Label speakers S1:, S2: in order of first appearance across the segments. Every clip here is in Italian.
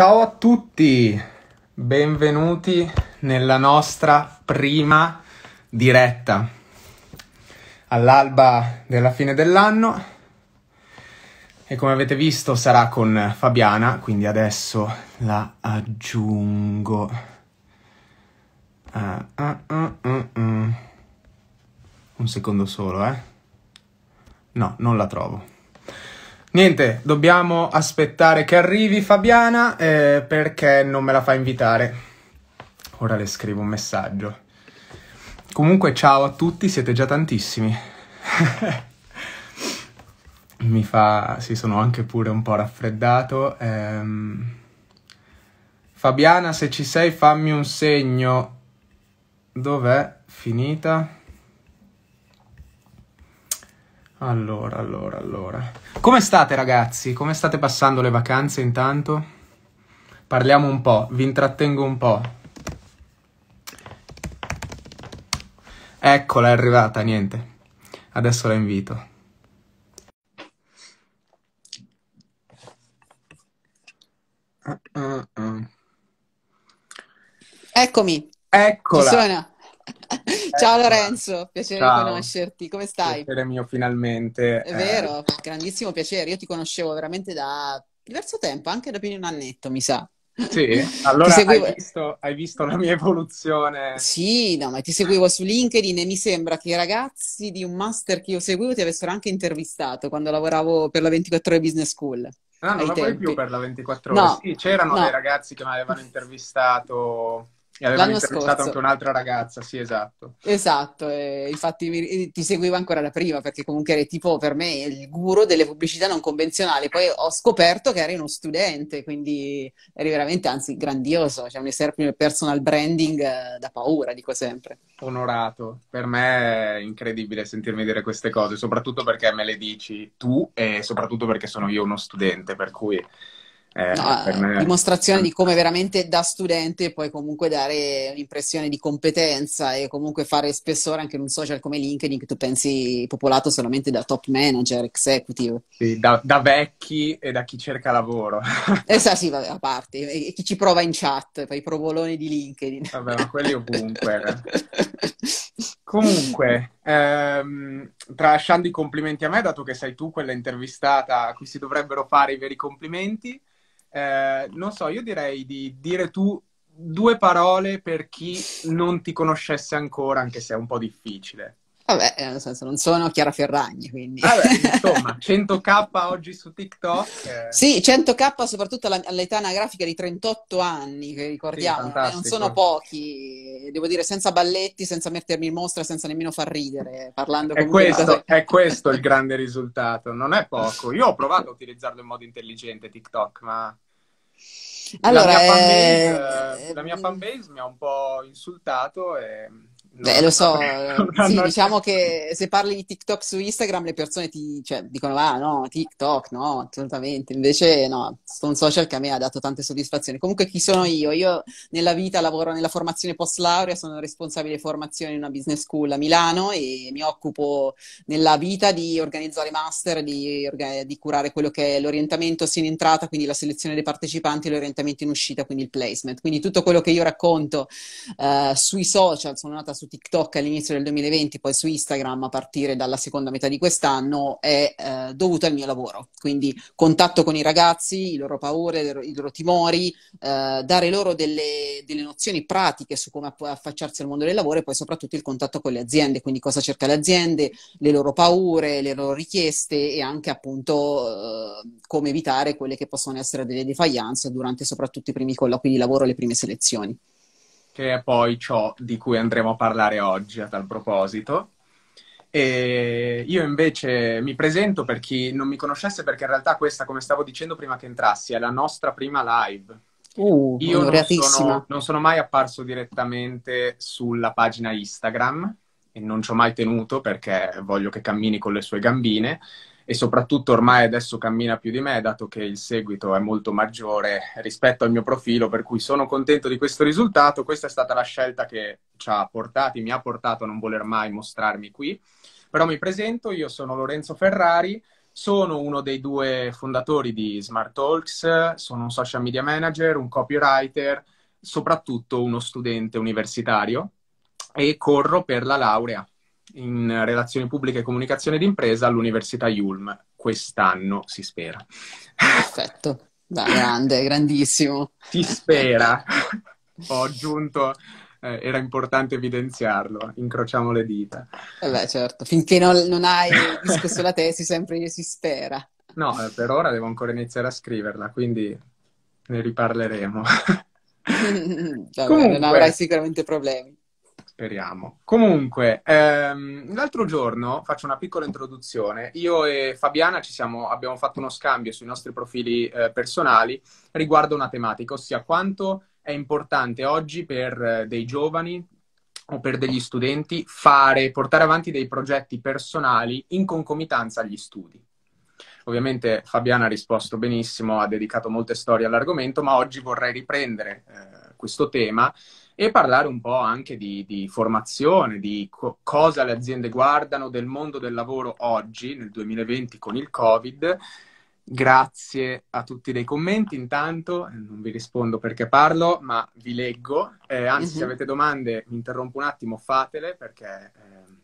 S1: Ciao a tutti, benvenuti nella nostra prima diretta. All'alba della fine dell'anno e come avete visto sarà con Fabiana, quindi adesso la aggiungo. Uh, uh, uh, Un secondo solo, eh? No, non la trovo. Niente, dobbiamo aspettare che arrivi Fabiana eh, perché non me la fa invitare. Ora le scrivo un messaggio. Comunque ciao a tutti, siete già tantissimi. Mi fa... sì, sono anche pure un po' raffreddato. Ehm... Fabiana, se ci sei fammi un segno. Dov'è? Finita? Allora, allora, allora. Come state ragazzi? Come state passando le vacanze intanto? Parliamo un po', vi intrattengo un po'. Eccola, è arrivata, niente. Adesso la invito.
S2: Eccomi. Eccola. Ci Ciao Lorenzo, piacere Ciao. di conoscerti, come stai?
S1: Piacere mio finalmente. È eh. vero,
S2: grandissimo piacere, io ti conoscevo veramente da diverso tempo, anche da più di un annetto mi sa.
S1: Sì, allora seguivo... hai, visto, hai, visto, la mia evoluzione. Sì,
S2: no, ma ti seguivo su LinkedIn e mi sembra che i ragazzi di un master che io seguivo ti avessero anche intervistato quando lavoravo per la 24 ore Business School. No, ah, non lavori più per la 24 ore. No, sì, c'erano no. dei
S1: ragazzi che mi avevano intervistato e avevano intervistato scorso. anche un'altra ragazza, sì, esatto.
S2: Esatto, eh, infatti mi, ti seguivo ancora da prima perché comunque eri tipo per me il guru delle pubblicità non convenzionali. Poi ho scoperto che eri uno studente, quindi eri veramente, anzi, grandioso. C'è cioè, un esempio personal branding eh, da paura, dico
S1: sempre. Onorato, per me è incredibile sentirmi dire queste cose, soprattutto perché me le dici tu e soprattutto perché sono io uno studente, per cui eh, no, eh, me... dimostrazione di
S2: come veramente da studente puoi comunque dare un'impressione di competenza e comunque fare spessore anche in un social come LinkedIn che tu pensi popolato solamente da top
S1: manager, executive. Sì, da, da vecchi e da chi cerca lavoro.
S2: Esatto, sì, vabbè, a parte. E chi ci prova in chat, poi i provoloni di LinkedIn. Vabbè, ma
S1: quelli ovunque.
S2: Eh.
S1: Comunque, ehm, tralasciando i complimenti a me, dato che sei tu quella intervistata a cui si dovrebbero fare i veri complimenti, eh, non so, io direi di dire tu due parole per chi non ti conoscesse ancora, anche se è un po' difficile.
S2: Vabbè, eh, nel senso, non sono Chiara Ferragni,
S1: quindi... Vabbè, insomma, 100k oggi su TikTok... Eh... Sì,
S2: 100k soprattutto all'età anagrafica di 38 anni, che ricordiamo, sì, eh, non sono pochi, devo dire, senza balletti, senza mettermi in mostra, senza nemmeno far ridere,
S1: parlando con... È questo, è questo il grande risultato, non è poco. Io ho provato a utilizzarlo in modo intelligente TikTok, ma... Allora, eh, la mia fanbase, la mia fanbase mi ha un po' insultato e Beh, lo so, sì,
S2: diciamo che se parli di TikTok su Instagram le persone ti cioè, dicono ah no, TikTok no, assolutamente, invece no, sono un social che a me ha dato tante soddisfazioni. Comunque chi sono io? Io nella vita lavoro nella formazione post laurea, sono responsabile di formazione in una business school a Milano e mi occupo nella vita di organizzare master, di, di curare quello che è l'orientamento sia in entrata, quindi la selezione dei partecipanti, l'orientamento in uscita, quindi il placement. Quindi tutto quello che io racconto uh, sui social, sono nata su TikTok all'inizio del 2020, poi su Instagram a partire dalla seconda metà di quest'anno, è eh, dovuto al mio lavoro. Quindi contatto con i ragazzi, le loro paure, i loro timori, eh, dare loro delle, delle, nozioni pratiche su come affacciarsi al mondo del lavoro e poi soprattutto il contatto con le aziende, quindi cosa cerca le aziende, le loro paure, le loro richieste e anche appunto eh, come evitare quelle che possono essere delle defaillance durante
S1: soprattutto i primi colloqui di lavoro le prime selezioni che è poi ciò di cui andremo a parlare oggi a tal proposito. E io invece mi presento per chi non mi conoscesse, perché in realtà questa, come stavo dicendo prima che entrassi, è la nostra prima live. Uh, io non sono, non sono, mai apparso direttamente sulla pagina Instagram e non ci ho mai tenuto perché voglio che cammini con le sue gambine e soprattutto ormai adesso cammina più di me, dato che il seguito è molto maggiore rispetto al mio profilo, per cui sono contento di questo risultato. Questa è stata la scelta che ci ha portati, mi ha portato a non voler mai mostrarmi qui. Però mi presento, io sono Lorenzo Ferrari, sono uno dei due fondatori di Smart Talks, sono un social media manager, un copywriter, soprattutto uno studente universitario e corro per la laurea in relazioni pubbliche e comunicazione d'impresa all'Università Yulm. Quest'anno si spera. Perfetto,
S2: da grande, grandissimo.
S1: Si spera. Ho aggiunto eh, era importante evidenziarlo, incrociamo le dita.
S2: Eh beh, certo, finché non, non hai discusso la tesi sempre si spera.
S1: No, eh, per ora devo ancora iniziare a scriverla, quindi ne riparleremo. Vabbè, Comunque... Non avrai sicuramente problemi. Speriamo. Comunque, ehm, l'altro giorno, faccio una piccola introduzione, io e Fabiana siamo, abbiamo fatto uno scambio sui nostri profili eh, personali riguardo una tematica, ossia quanto è importante oggi per eh, dei giovani o per degli studenti fare, portare avanti dei progetti personali in concomitanza agli studi. Ovviamente Fabiana ha risposto benissimo, ha dedicato molte storie all'argomento, ma oggi vorrei riprendere eh, questo tema e parlare un po' anche di, di formazione, di co- cosa le aziende guardano del mondo del lavoro oggi, nel 2020 con il Covid. Grazie a tutti dei commenti, intanto eh, non vi rispondo perché parlo, ma vi leggo. Eh, anzi, uh-huh. se mhm. avete domande, mi interrompo un attimo, fatele perché... Eh,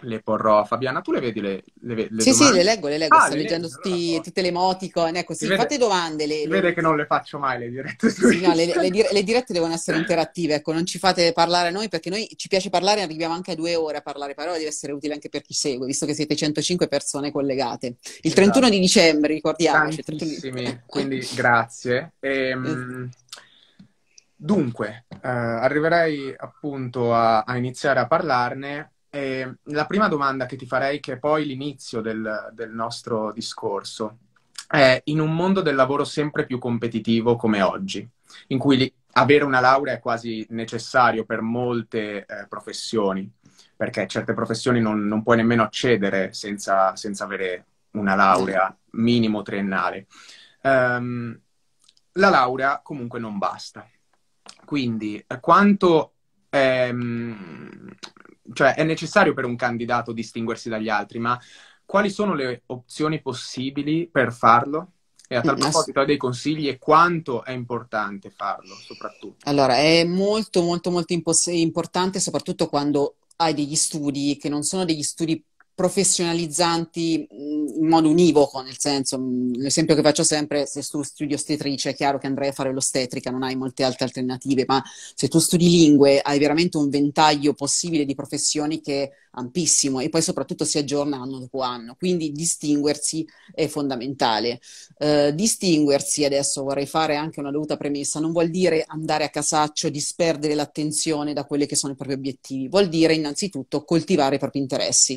S1: le porrò a Fabiana. Tu le vedi le, le, le Sì, domande? sì, le leggo, le leggo. Ah, Sto le leggendo
S2: tutti, allora. tutte le emoticon, ecco, sì, vede, fate domande. Le, le... Vede che non
S1: le faccio mai le dirette.
S2: Sì, no, dire, le, dirette devono essere interattive, ecco, non ci fate parlare a noi perché noi ci piace parlare, arriviamo anche a due ore a parlare, però deve essere utile anche per chi segue, visto che siete 105 persone collegate.
S1: Il 31 esatto. di dicembre, ricordiamoci. Tantissimi, quindi grazie. Ehm... Eh. Dunque, eh, arriverei appunto a, a iniziare a parlarne eh, la prima domanda che ti farei, che è poi l'inizio del, del nostro discorso, è in un mondo del lavoro sempre più competitivo come oggi, in cui li, avere una laurea è quasi necessario per molte eh, professioni, perché certe professioni non, non puoi nemmeno accedere senza, senza, avere una laurea minimo triennale. Um, la laurea comunque non basta. Quindi eh, quanto è, ehm, cioè è necessario per un candidato distinguersi dagli altri, ma quali sono le opzioni possibili per farlo? E a tal proposito, hai dei consigli e quanto è importante farlo, soprattutto?
S2: Allora, è molto, molto, molto impos- importante, soprattutto quando hai degli studi che non sono degli studi professionalizzanti mm, in modo univoco, nel senso, mm, l'esempio che faccio sempre, se tu studi ostetrice è chiaro che andrai a fare l'ostetrica, non hai molte altre alternative, ma se tu studi lingue hai veramente un ventaglio possibile di professioni che è ampissimo e poi soprattutto si aggiorna anno dopo anno, quindi distinguersi è fondamentale. Uh, distinguersi, adesso vorrei fare anche una dovuta premessa, non vuol dire andare a casaccio, disperdere l'attenzione da quelli che sono i propri obiettivi, vuol dire innanzitutto coltivare i propri interessi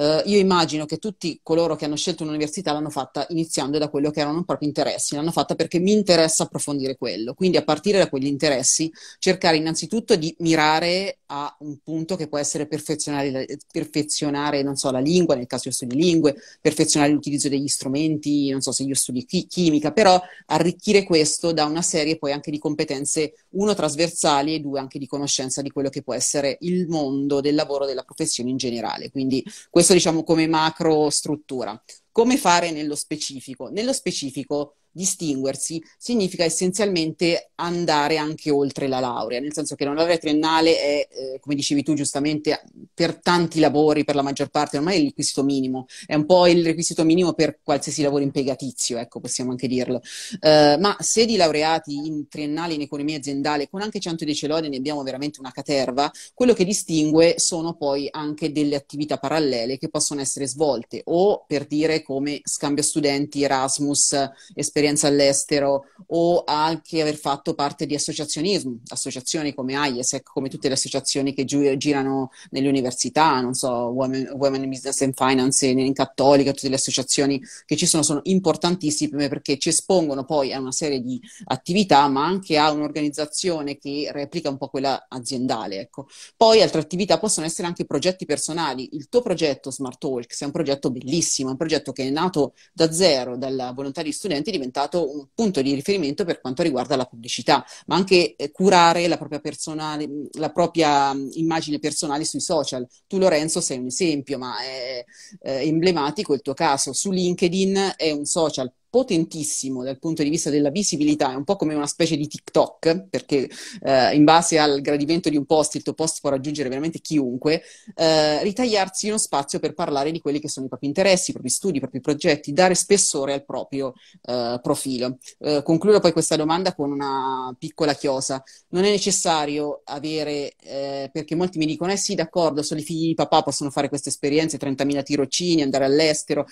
S2: eh, io immagino che tutti coloro che hanno scelto un'università l'hanno fatta iniziando da quello che erano i propri interessi, l'hanno fatta perché mi interessa approfondire quello. Quindi a partire da quegli interessi cercare innanzitutto di mirare a un punto che può essere perfezionare, perfezionare non so, la lingua, nel caso io studi lingue, perfezionare l'utilizzo degli strumenti, non so se io studi chi- chimica, però arricchire questo da una serie poi anche di competenze, uno, trasversali e due, anche di conoscenza di quello che può essere il mondo del lavoro, della professione in generale. Quindi questo diciamo come macro struttura. Come fare nello specifico? Nello specifico distinguersi significa essenzialmente andare anche oltre la laurea, nel senso che la laurea triennale è, eh, come dicevi tu giustamente, per tanti lavori, per la maggior parte ormai è il requisito minimo, è un po' il requisito minimo per qualsiasi lavoro impiegatizio, ecco, possiamo anche dirlo. Uh, ma se di laureati in triennale in economia aziendale, con anche 110 lode ne abbiamo veramente una caterva, quello che distingue sono poi anche delle attività parallele che possono essere svolte o per dire come scambio studenti, Erasmus, esperienze esperienza all'estero o anche aver fatto parte di associazionismo, associazioni come AIESEC, come tutte le associazioni che girano nelle università, non so, Women, Women in Business and Finance in Cattolica, tutte le associazioni che ci sono sono importantissime perché ci espongono poi a una serie di attività, ma anche a un'organizzazione che replica un po' quella aziendale. Ecco. Poi altre attività possono essere anche progetti personali. Il tuo progetto Smart Talks è un progetto bellissimo, un progetto che è nato da zero, dalla volontà di studenti, diventa diventato un punto di riferimento per quanto riguarda la pubblicità, ma anche eh, curare la propria, personale, mm, la propria mm, immagine personale sui social. Tu Lorenzo sei un esempio, ma è, è eh, emblematico il tuo caso. Su LinkedIn è un social potentissimo dal punto di vista della visibilità, è un po' come una specie di TikTok, perché eh, in base al gradimento di un post, il tuo post può raggiungere veramente chiunque, eh, ritagliarsi uno spazio per parlare di quelli che sono i propri interessi, i propri studi, i propri progetti, dare spessore al proprio eh, profilo. Eh, concludo poi questa domanda con una piccola chiosa. Non è necessario avere, eh, perché molti mi dicono, eh sì, d'accordo, solo i figli di papà possono fare queste esperienze, 30.000 tirocini, andare all'estero.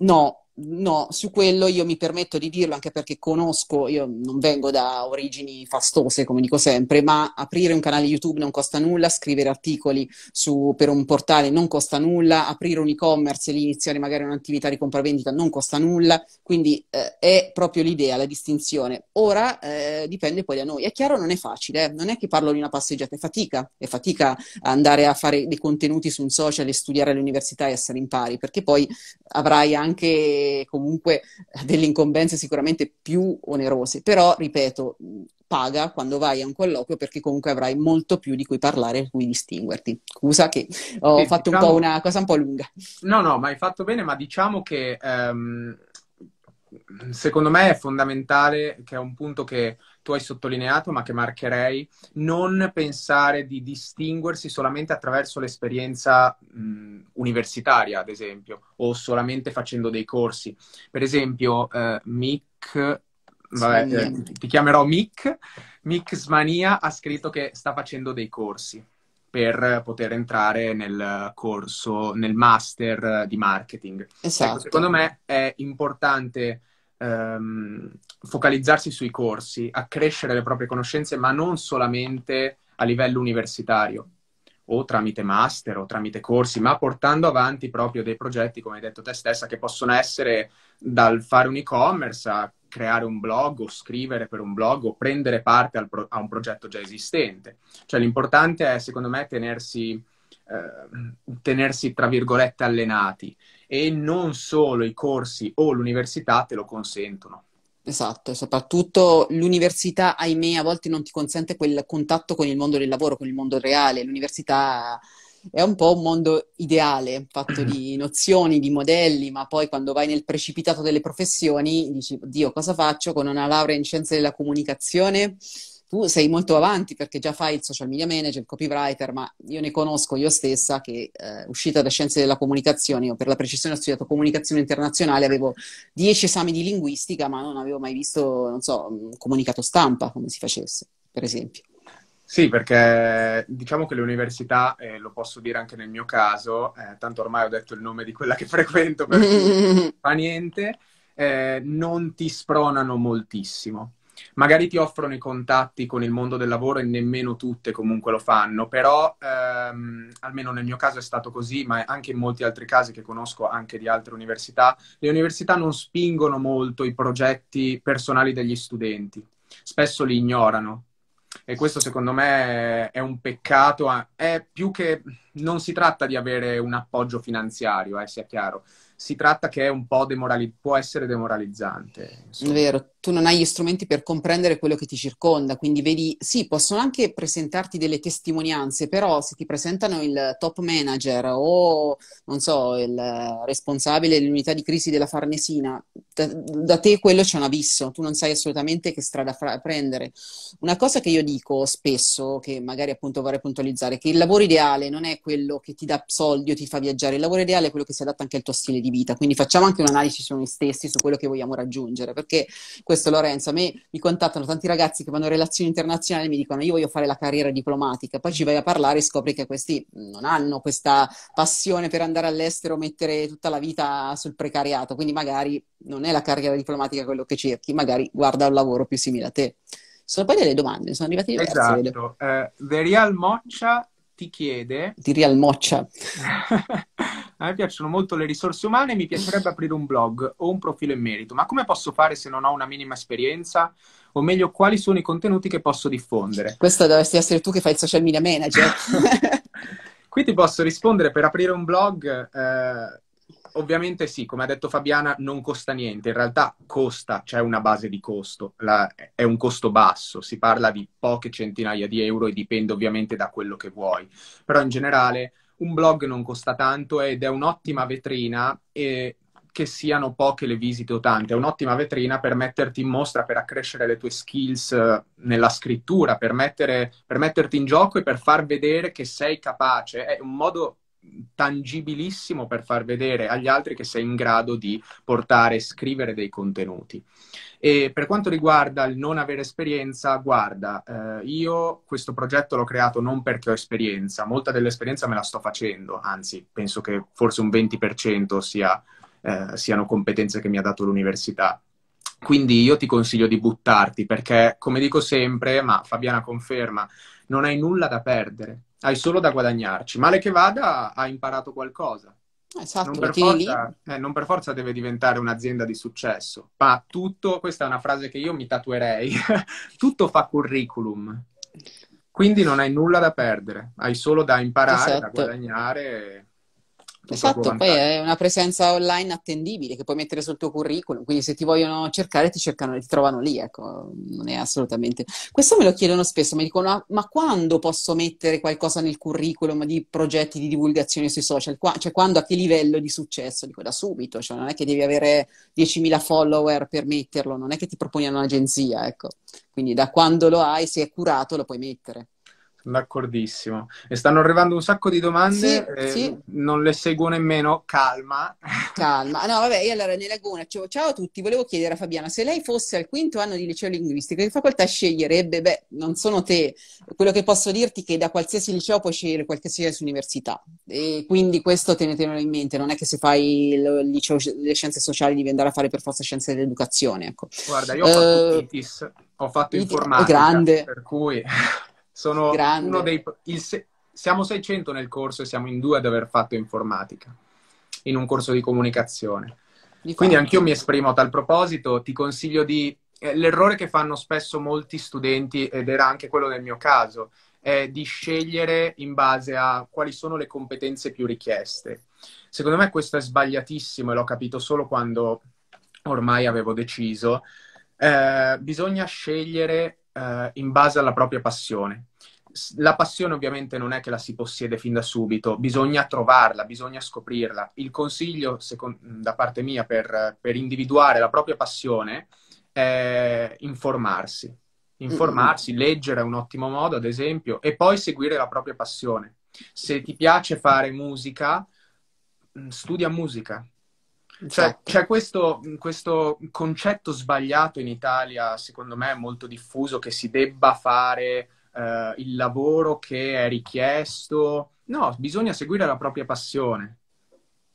S2: No, no, su quello io mi permetto di dirlo anche perché conosco, io non vengo da origini fastose come dico sempre, ma aprire un canale YouTube non costa nulla, scrivere articoli su, per un portale non costa nulla, aprire un e-commerce e iniziare magari un'attività di compravendita non costa nulla, quindi eh, è proprio l'idea, la distinzione. Ora eh, dipende poi da noi, è chiaro non è facile, eh? non è che parlo di una passeggiata, è fatica, è fatica andare a fare dei contenuti su un social e studiare all'università e essere in pari, perché poi avrai anche comunque delle incombenze sicuramente più onerose, però ripeto, paga quando vai a un colloquio perché comunque avrai molto più di cui parlare e di cui distinguerti. Scusa che ho sì, fatto diciamo... un una cosa un po' lunga.
S1: No, no, ma hai fatto bene, ma diciamo che... Um secondo me è fondamentale, che è un punto che tu hai sottolineato, ma che marcherei, non pensare di distinguersi solamente attraverso l'esperienza mh, universitaria, ad esempio, o solamente facendo dei corsi. Per esempio, eh, Mick vabbè, eh, ti chiamerò Mick. Mick Smania ha scritto che sta facendo dei corsi per poter entrare nel corso, nel master di marketing. Ecco, esatto. Ecco, secondo me è importante ehm, focalizzarsi sui corsi, accrescere le proprie conoscenze, ma non solamente a livello universitario o tramite master o tramite corsi, ma portando avanti proprio dei progetti, come hai detto te stessa, che possono essere dal fare un e-commerce a creare un blog o scrivere per un blog o prendere parte pro- a un progetto già esistente. Cioè l'importante è, secondo me, tenersi, eh, tenersi tra virgolette, allenati e non solo i corsi o l'università te lo consentono.
S2: Esatto, soprattutto l'università, ahimè, a volte non ti consente quel contatto con il mondo del lavoro, con il mondo reale. L'università è un po' un mondo ideale, fatto di nozioni, di modelli, ma poi quando vai nel precipitato delle professioni dici, oddio, cosa faccio con una laurea in scienze della comunicazione? tu sei molto avanti perché già fai il social media manager, il copywriter, ma io ne conosco io stessa che eh, uscita da scienze della comunicazione, io per la precisione ho studiato comunicazione internazionale, avevo 10 esami di linguistica, ma non avevo mai visto, non so, un comunicato
S1: stampa come si facesse, per esempio. Sì, perché diciamo che le università, eh, lo posso dire anche nel mio caso, eh, tanto ormai ho detto il nome di quella che frequento, per cui fa niente, eh, non ti spronano moltissimo magari ti offrono i contatti con il mondo del lavoro e nemmeno tutte comunque lo fanno, però ehm, almeno nel mio caso è stato così, ma anche in molti altri casi che conosco anche di altre università, le università non spingono molto i progetti personali degli studenti, spesso li ignorano. E questo secondo me è un peccato, è più che non si tratta di avere un appoggio finanziario, eh, sia chiaro, si tratta che è un po' demorali- può essere demoralizzante.
S2: Insomma. Vero, tu non hai gli strumenti per comprendere quello che ti circonda, quindi vedi, sì, possono anche presentarti delle testimonianze, però se ti presentano il top manager o, non so, il responsabile dell'unità di crisi della Farnesina, da, da te quello c'è un abisso, tu non sai assolutamente che strada fra- prendere. Una cosa che io dico spesso, che magari appunto vorrei puntualizzare, è che il lavoro ideale non è quello che ti dà soldi o ti fa viaggiare, il lavoro ideale è quello che si adatta anche al tuo stile di vita, quindi facciamo anche un'analisi su noi stessi, su quello che vogliamo raggiungere, perché questo questo Lorenzo, a me mi contattano tanti ragazzi che vanno in relazioni internazionali e mi dicono io voglio fare la carriera diplomatica, poi ci vai a parlare e scopri che questi non hanno questa passione per andare all'estero, mettere tutta la vita sul precariato, quindi magari non è la carriera diplomatica quello che cerchi, magari guarda un lavoro più simile a te. Sono poi delle domande, sono arrivate diverse. Esatto,
S1: eh, Real Moccia ti chiede...
S2: Ti rialmoccia.
S1: a me piacciono molto le risorse umane e mi piacerebbe aprire un blog o un profilo in merito, ma come posso fare se non ho una minima esperienza? O meglio, quali sono i contenuti che posso diffondere?
S2: Questo dovresti essere tu che fai il social media manager.
S1: Qui ti posso rispondere, per aprire un blog... Eh ovviamente sì, come ha detto Fabiana, non costa niente. In realtà costa, c'è una base di costo, la, è un costo basso, si parla di poche centinaia di euro e dipende ovviamente da quello che vuoi. Però in generale un blog non costa tanto ed è un'ottima vetrina e che siano poche le visite o tante, è un'ottima vetrina per metterti in mostra, per accrescere le tue skills eh, nella scrittura, per, mettere, per metterti in gioco e per far vedere che sei capace. È un modo tangibilissimo per far vedere agli altri che sei in grado di portare, scrivere dei contenuti. E per quanto riguarda il non avere esperienza, guarda, eh, io questo progetto l'ho creato non perché ho esperienza, molta dell'esperienza me la sto facendo, anzi penso che forse un 20% sia, eh, siano competenze che mi ha dato l'università. Quindi io ti consiglio di buttarti perché, come dico sempre, ma Fabiana conferma, non hai nulla da perdere hai solo da guadagnarci. Male che vada, hai imparato qualcosa. Eh, esatto, non per, forza, eh, non per, forza, deve diventare un'azienda di successo, ma tutto, questa è una frase che io mi tatuerei, tutto fa curriculum. Quindi non hai nulla da perdere, hai solo da imparare, esatto. da guadagnare. Esatto, poi
S2: è una presenza online attendibile che puoi mettere sul tuo curriculum, quindi se ti vogliono cercare ti, cercano, e ti trovano lì, ecco, non è assolutamente... Questo me lo chiedono spesso, mi dicono ah, ma quando posso mettere qualcosa nel curriculum di progetti di divulgazione sui social? Qua, cioè quando, a che livello di successo? Dico da subito, cioè non è che devi avere 10.000 follower per metterlo, non è che ti proponi un'agenzia, ecco, quindi da quando lo hai, se è curato lo puoi mettere.
S1: D'accordissimo. E stanno arrivando un sacco di domande, sì, eh, sì. non le seguo nemmeno, calma.
S2: Calma. No, vabbè, io allora nella Laguna, ciao, ciao, a tutti, volevo chiedere a Fabiana, se lei fosse al quinto anno di liceo linguistico, che facoltà sceglierebbe? Beh, non sono te. Quello che posso dirti è che da qualsiasi liceo puoi scegliere qualsiasi università. E quindi questo tenetelo in mente, non è che se fai il liceo delle scienze sociali devi andare a fare per forza scienze dell'educazione, ecco.
S1: Guarda, io ho fatto uh, ITIS, ho fatto oh, informatica, grande. per cui... Sono Grande. uno dei... Il, siamo 600 nel corso e siamo in due ad aver fatto informatica, in un corso di comunicazione. Di Quindi anch'io mi esprimo a tal proposito, ti consiglio di... Eh, l'errore che fanno spesso molti studenti, ed era anche quello del mio caso, è di scegliere in base a quali sono le competenze più richieste. Secondo me questo è sbagliatissimo e l'ho capito solo quando ormai avevo deciso. Eh, bisogna scegliere eh, in base alla propria passione. La passione ovviamente non è che la si possiede fin da subito, bisogna trovarla, bisogna scoprirla. Il consiglio secondo, mm, da parte mia per, per, individuare la propria passione è informarsi. Informarsi, mm-hmm. leggere è un ottimo modo, ad esempio, e poi seguire la propria passione. Se ti piace fare musica, mm, studia musica, cioè, c'è questo, questo, concetto sbagliato in Italia, secondo me molto diffuso, che si debba fare eh, il lavoro che è richiesto. No, bisogna seguire la propria passione.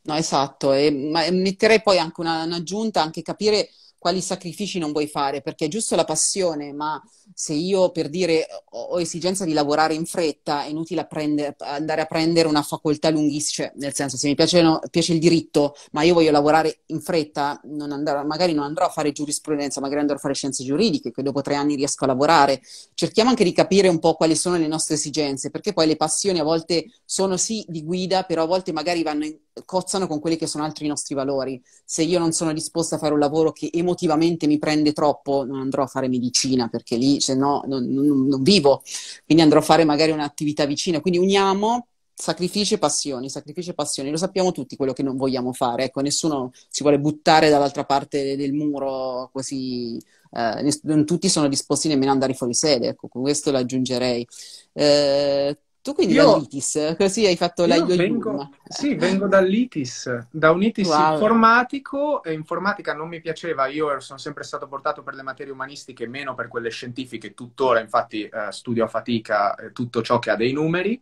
S2: No, esatto, e, ma, metterei poi anche una, un'aggiunta, anche capire quali sacrifici non vuoi fare, perché è giusto la passione, ma se io per dire ho, esigenza di lavorare in fretta, è inutile prendere, andare a prendere una facoltà lunghissima, cioè, nel senso se mi piace, no, piace, il diritto, ma io voglio lavorare in fretta, non andare, magari non andrò a fare giurisprudenza, magari andrò a fare scienze giuridiche, che dopo tre anni riesco a lavorare. Cerchiamo anche di capire un po' quali sono le nostre esigenze, perché poi le passioni a volte sono sì di guida, però a volte magari vanno in, cozzano con quelli che sono altri nostri valori. Se io non sono disposta a fare un lavoro che emoziona, emotivamente mi prende troppo, non andrò a fare medicina perché lì se no non, non, non vivo, quindi andrò a fare magari un'attività vicina. Quindi uniamo sacrifici e passioni, sacrifici e passioni, lo sappiamo tutti quello che non vogliamo fare, ecco, nessuno si vuole buttare dall'altra parte del muro così, eh, non tutti sono disposti nemmeno ad andare fuori sede, ecco, questo lo aggiungerei. Eh, tu quindi io, dall'itis, così
S1: hai fatto la io vengo, Sì, vengo dall'itis, da un itis wow. informatico. Informatica non mi piaceva, io sono sempre stato portato per le materie umanistiche, meno per quelle scientifiche, tuttora infatti eh, studio a fatica eh, tutto ciò che ha dei numeri,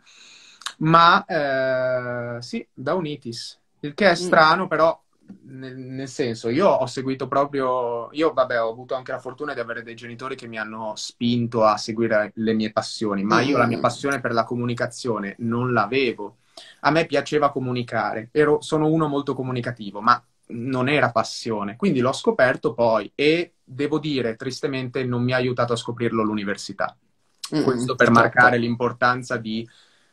S1: ma eh, sì, da un itis. Il che è mm. strano, mm. però nel, nel, senso, io ho seguito proprio, io vabbè ho avuto anche la fortuna di avere dei genitori che mi hanno spinto a seguire le mie passioni, ma io la mia passione per la comunicazione non l'avevo. A me piaceva comunicare, Ero, sono uno molto comunicativo, ma non era passione, quindi l'ho scoperto poi e devo dire, tristemente, non mi ha aiutato a scoprirlo l'università.
S2: Mm, Questo per marcare certo.
S1: l'importanza di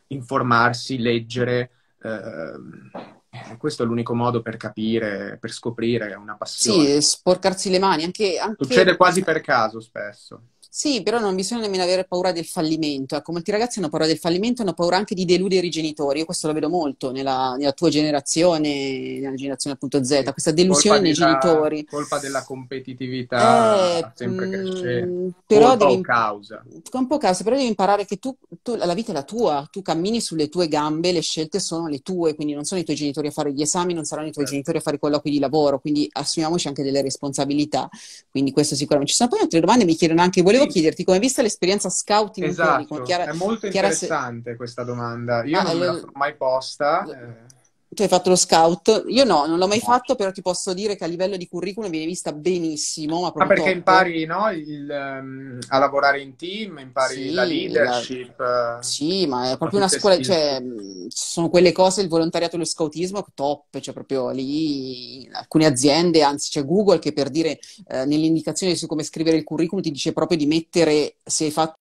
S1: informarsi, leggere. Eh, eh, questo è l'unico modo per capire, per scoprire una passione. Sì,
S2: sporcarsi le mani. Anche, anche... Succede quasi
S1: per caso spesso.
S2: Sì, però non bisogna nemmeno avere paura del fallimento. Ecco, molti ragazzi hanno paura del fallimento, hanno paura anche di deludere i genitori. Io questo lo vedo molto nella, nella tua generazione, nella generazione appunto Z, sì, questa delusione dei della, genitori.
S1: Colpa della competitività eh, sempre mm, crescente. Però colpa devi, causa.
S2: Un po' causa, però devi imparare che tu, tu, la vita è la tua, tu cammini sulle tue gambe, le scelte sono le tue, quindi non sono i tuoi genitori a fare gli esami, non saranno i tuoi certo. genitori a fare i colloqui di lavoro, quindi assumiamoci anche delle responsabilità. Quindi questo sicuramente. Ci sono poi altre domande, mi chiedono anche, volevo volevo chiederti come hai visto l'esperienza scouting esatto, Chiara, è molto interessante
S1: Chiara... questa domanda io ah, non me l'ho mai posta eh
S2: tu hai fatto lo scout, io no, non l'ho mai fatto, però ti posso dire che a livello di curriculum viene vista benissimo. Ma, ah, perché impari
S1: no, il, um, a lavorare in team, impari sì, la leadership. La... Eh, sì,
S2: ma è proprio una scuola, cioè, sono quelle cose, il volontariato e lo scoutismo, top, cioè proprio lì alcune aziende, anzi c'è Google che per dire eh, nell'indicazione su come scrivere il curriculum ti dice proprio di mettere se hai fatto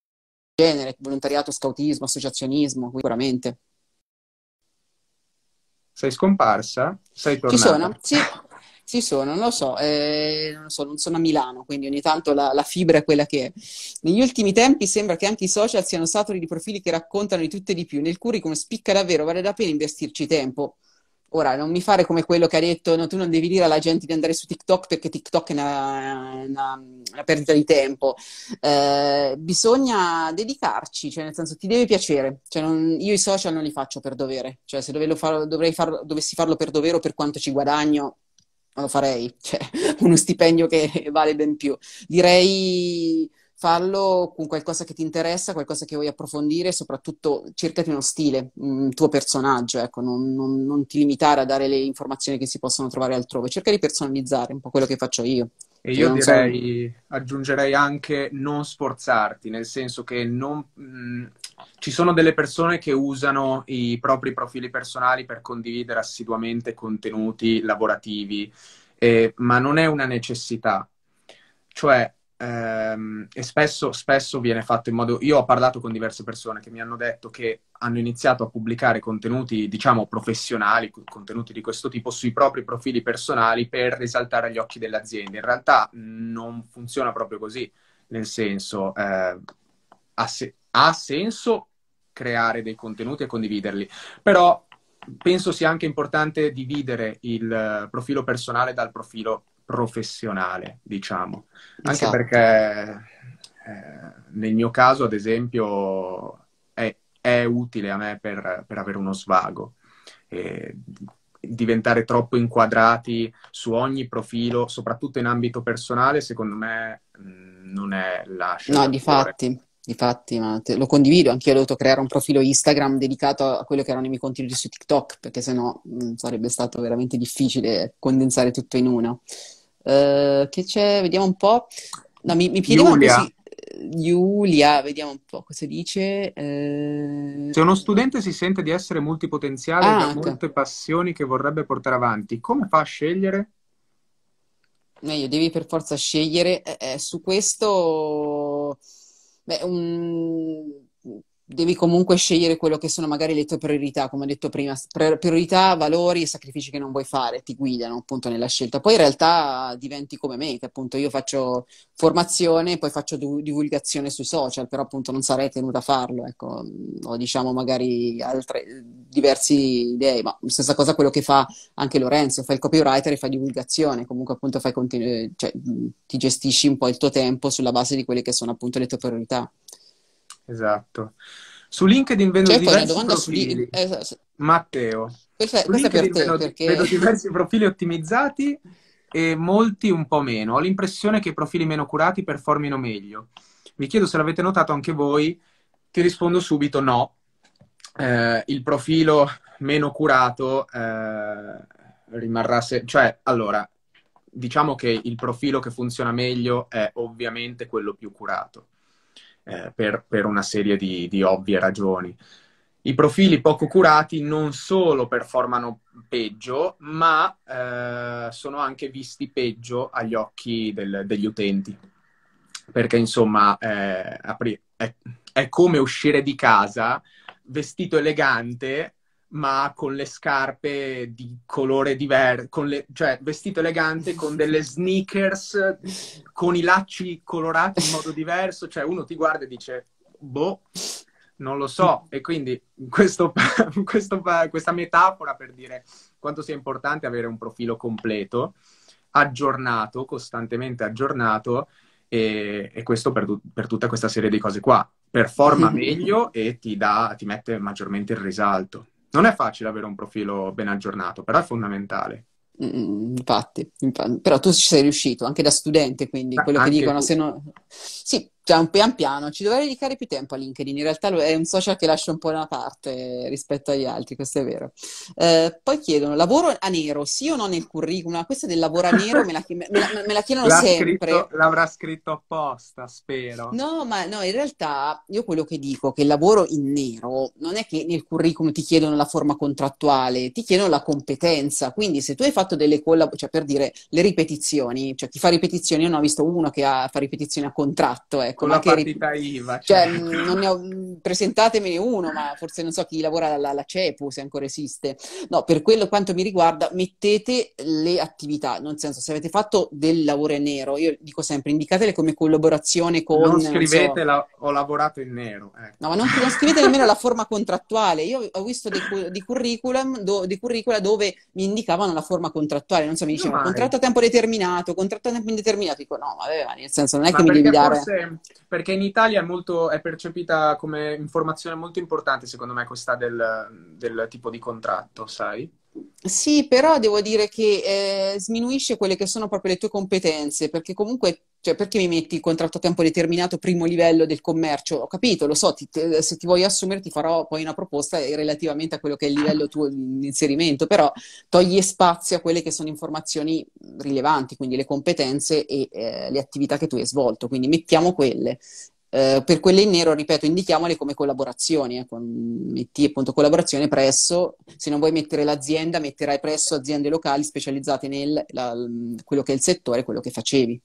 S2: genere, volontariato, scoutismo, associazionismo, sicuramente.
S1: Sei scomparsa? Sei tornata? Ci sono,
S2: sì. Sì, sono, non lo so, eh, non, so non sono a Milano, quindi ogni tanto la, la, fibra è quella che è. Negli ultimi tempi sembra che anche i social siano saturi di profili che raccontano di tutto e di più. Nel curriculum spicca davvero, vale la pena investirci tempo. Ora, non mi fare come quello che ha detto, no, tu non devi dire alla gente di andare su TikTok perché TikTok è una, una, una perdita di tempo. Eh, bisogna dedicarci, cioè nel senso ti deve piacere. Cioè, non, io i social non li faccio per dovere, cioè se far, far, dovessi farlo per dovere o per quanto ci guadagno, non lo farei, cioè uno stipendio che vale ben più. Direi fallo con qualcosa che ti interessa, qualcosa che vuoi approfondire, soprattutto cercati uno stile, un mm, tuo personaggio, ecco, non, non, non ti limitare a dare le informazioni che si possono trovare altrove, cerca di personalizzare un po' quello che faccio io.
S1: E cioè, io direi, so... aggiungerei anche non sforzarti, nel senso che non, mh, mm, ci sono delle persone che usano i propri profili personali per condividere assiduamente contenuti lavorativi, eh, ma non è una necessità. Cioè, ehm, e spesso, spesso viene fatto in modo... Io ho parlato con diverse persone che mi hanno detto che hanno iniziato a pubblicare contenuti, diciamo, professionali, contenuti di questo tipo, sui propri profili personali per risaltare agli occhi dell'azienda. In realtà non funziona proprio così, nel senso, eh, ha, se- ha senso creare dei contenuti e condividerli, però penso sia anche importante dividere il eh, profilo personale dal profilo professionale, diciamo. Anche esatto. perché eh, nel mio caso, ad esempio, è, è utile a me per, per avere uno svago. E diventare troppo inquadrati su ogni profilo, soprattutto in ambito personale, secondo me non è la scelta. No, di
S2: fatti. Difatti, ma te, lo condivido, anch'io ho dovuto creare un profilo Instagram dedicato a quello che erano i miei contenuti su TikTok, perché sennò mh, sarebbe stato veramente difficile condensare tutto in uno. Eh, che c'è? Vediamo un po'. No, mi, mi Giulia. Così... Eh, Giulia, vediamo un po' cosa dice. Eh...
S1: Se uno studente si sente di essere multipotenziale ah, e ha ah, molte passioni che vorrebbe portare avanti, come fa a scegliere?
S2: Meglio, devi per forza scegliere. Eh, eh, su questo, beh, un devi comunque scegliere quello che sono magari le tue priorità, come ho detto prima, priorità, valori e sacrifici che non vuoi fare, ti guidano appunto nella scelta. Poi in realtà diventi come me, che appunto io faccio formazione, e poi faccio du- divulgazione sui social, però appunto non sarei tenuta a farlo, ecco, ho mm, diciamo magari altre diverse idee, ma stessa cosa quello che fa anche Lorenzo, fa il copywriter e fa divulgazione, comunque appunto fai continu- cioè, mm, ti gestisci un po' il tuo tempo sulla base di quelle che sono appunto le tue priorità.
S1: Esatto. Su LinkedIn vedo C'è cioè, diversi profili. Eh, su... Esatto. Matteo. Questa, su questa LinkedIn per te, vedo, perché... vedo diversi profili ottimizzati e molti un po' meno. Ho l'impressione che i profili meno curati performino meglio. Vi chiedo se l'avete notato anche voi. Ti rispondo subito no. Eh, il profilo meno curato eh, rimarrà... Se... Cioè, allora, diciamo che il profilo che funziona meglio è ovviamente quello più curato eh, per, per, una serie di, di ovvie ragioni. I profili poco curati non solo performano peggio, ma eh, sono anche visti peggio agli occhi del, degli utenti. Perché, insomma, eh, è, è, come uscire di casa vestito elegante ma con le scarpe di colore diverso, cioè vestito elegante con delle sneakers, con i lacci colorati in modo diverso, cioè uno ti guarda e dice, boh, non lo so. E quindi questo, questo, questa metafora per dire quanto sia importante avere un profilo completo, aggiornato, costantemente aggiornato, e, e questo per, per, tutta questa serie di cose qua. Performa meglio e ti, dà, ti mette maggiormente in risalto non è facile avere un profilo ben aggiornato, però è fondamentale.
S2: Mm, infatti, infatti, però tu ci sei riuscito anche da studente, quindi quello anche che dicono se no... Sì, cioè un pian piano, ci dovrei dedicare più tempo a LinkedIn, in realtà è un social che lascia un po' da parte rispetto agli altri, questo è vero. Eh, poi chiedono, lavoro a nero, sì o no nel curriculum? Ah, questa del lavoro a nero me la, me la, me la chiedono sempre. Scritto, l'avrà scritto apposta, spero. No, ma no, in realtà io quello che dico, che il lavoro in nero, non è che nel curriculum ti chiedono la forma contrattuale, ti chiedono la competenza, quindi se tu hai fatto delle collab, cioè per dire le ripetizioni, cioè chi fa ripetizioni, io non ho visto uno che ha, fa ripetizioni a contratto, ecco ecco, con la partita
S1: IVA. Cioè. Cioè, mm,
S2: ho... Mm, presentatemene uno, ma forse non so chi lavora alla, alla CEPU, se ancora esiste. No, per quello quanto mi riguarda, mettete le attività, nel senso, se avete fatto del lavoro in nero, io dico sempre, indicatele come collaborazione con... Non scrivete, non so...
S1: la... ho lavorato in nero. Ecco.
S2: No, ma non, non scrivete nemmeno la forma contrattuale. Io ho visto dei, cu... di, curriculum, do... di curricula dove mi indicavano la forma contrattuale, non so, mi dicevano contratto a tempo determinato, contratto a tempo indeterminato, dico no, vabbè, nel senso non è ma che mi devi dare...
S1: Perché in Italia è, molto, è percepita come informazione molto importante, secondo me, questa del, del tipo di contratto, sai?
S2: Sì, però devo dire che eh, sminuisce quelle che sono proprio le tue competenze, perché comunque, cioè, perché mi metti il contratto a tempo determinato primo livello del commercio? Ho capito, lo so, ti, te, se ti vuoi assumere ti farò poi una proposta eh, relativamente a quello che è il livello tuo di inserimento, però togli spazio a quelle che sono informazioni rilevanti, quindi le competenze e eh, le attività che tu hai svolto, quindi mettiamo quelle. Eh, per quelle in nero, ripeto, indichiamole come collaborazioni, eh, con, metti appunto collaborazione presso, se non vuoi mettere l'azienda, metterai presso aziende locali specializzate nel la, quello che è il settore, quello che facevi.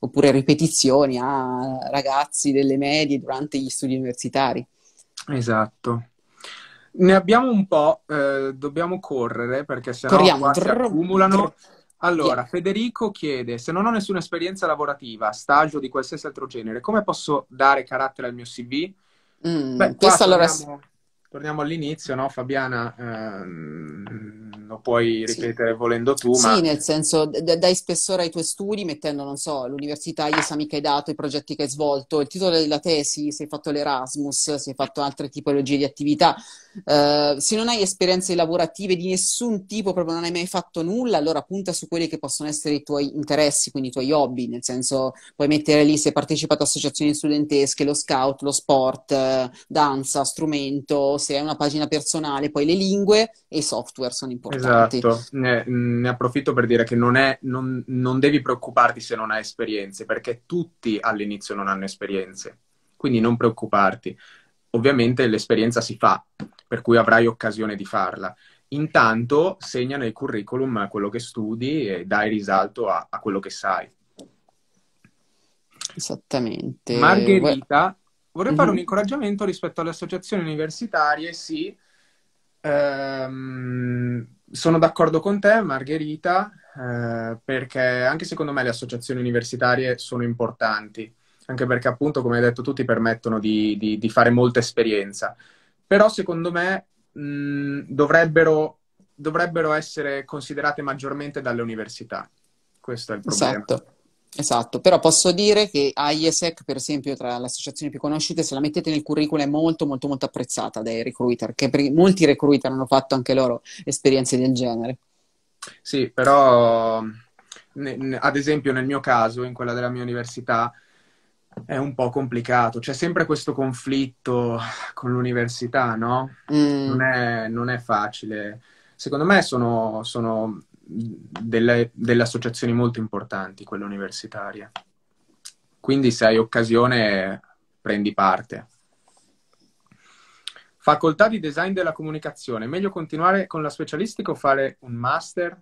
S2: Oppure ripetizioni a ragazzi delle medie durante gli studi universitari.
S1: Esatto. Ne abbiamo un po', eh, dobbiamo correre perché se no si accumulano. Trrr. Allora, yeah. Federico chiede, se non ho nessuna esperienza lavorativa, stagio di qualsiasi altro genere, come posso dare carattere al mio CV? Mm, Beh, questo allora... Torniamo torniamo all'inizio, no Fabiana? Ehm, lo puoi ripetere sì. volendo tu. Sì, nel
S2: senso d- dai spessore ai tuoi studi mettendo, non so, l'università, gli esami che hai dato, i progetti che hai svolto, il titolo della tesi, se hai fatto l'Erasmus, se hai fatto altre tipologie di attività. Eh, se non hai esperienze lavorative di nessun tipo, proprio non hai mai fatto nulla, allora punta su quelli che possono essere i tuoi interessi, quindi i tuoi hobby, nel senso puoi mettere lì se hai partecipato a associazioni studentesche, lo scout, lo sport, danza, strumento, se hai una pagina personale, poi le lingue e i software sono importanti. Esatto,
S1: ne, ne approfitto per dire che non, è, non, non devi preoccuparti se non hai esperienze, perché tutti all'inizio non hanno esperienze, quindi non preoccuparti. Ovviamente l'esperienza si fa, per cui avrai occasione di farla. Intanto segna nel curriculum quello che studi e dai risalto a, a quello che sai. Esattamente. Margherita Vorrei mm-hmm. fare un mhm. incoraggiamento rispetto alle associazioni universitarie, sì. Ehm, sono d'accordo con te, Margherita, eh, perché anche secondo me le associazioni universitarie sono importanti, anche perché appunto, come hai detto tu, ti permettono di, di, di fare molta esperienza. Però secondo me mh, mm, dovrebbero, dovrebbero essere considerate maggiormente dalle università. Questo è il problema. Esatto. Esatto, però posso dire che IESEC, per esempio, tra le associazioni
S2: più conosciute, se la mettete nel curriculum è molto, molto, molto apprezzata dai recruiter, che molti recruiter hanno fatto
S1: anche loro esperienze del genere. Sì, però, ad esempio, nel mio caso, in quella della mia università, è un po' complicato. C'è sempre questo conflitto con l'università, no? Mm. Non, è, non, è, facile. Secondo me sono, sono delle, delle associazioni molto importanti, quelle universitarie. Quindi se hai occasione prendi parte. Facoltà di design della comunicazione, meglio continuare con la specialistica o fare un master?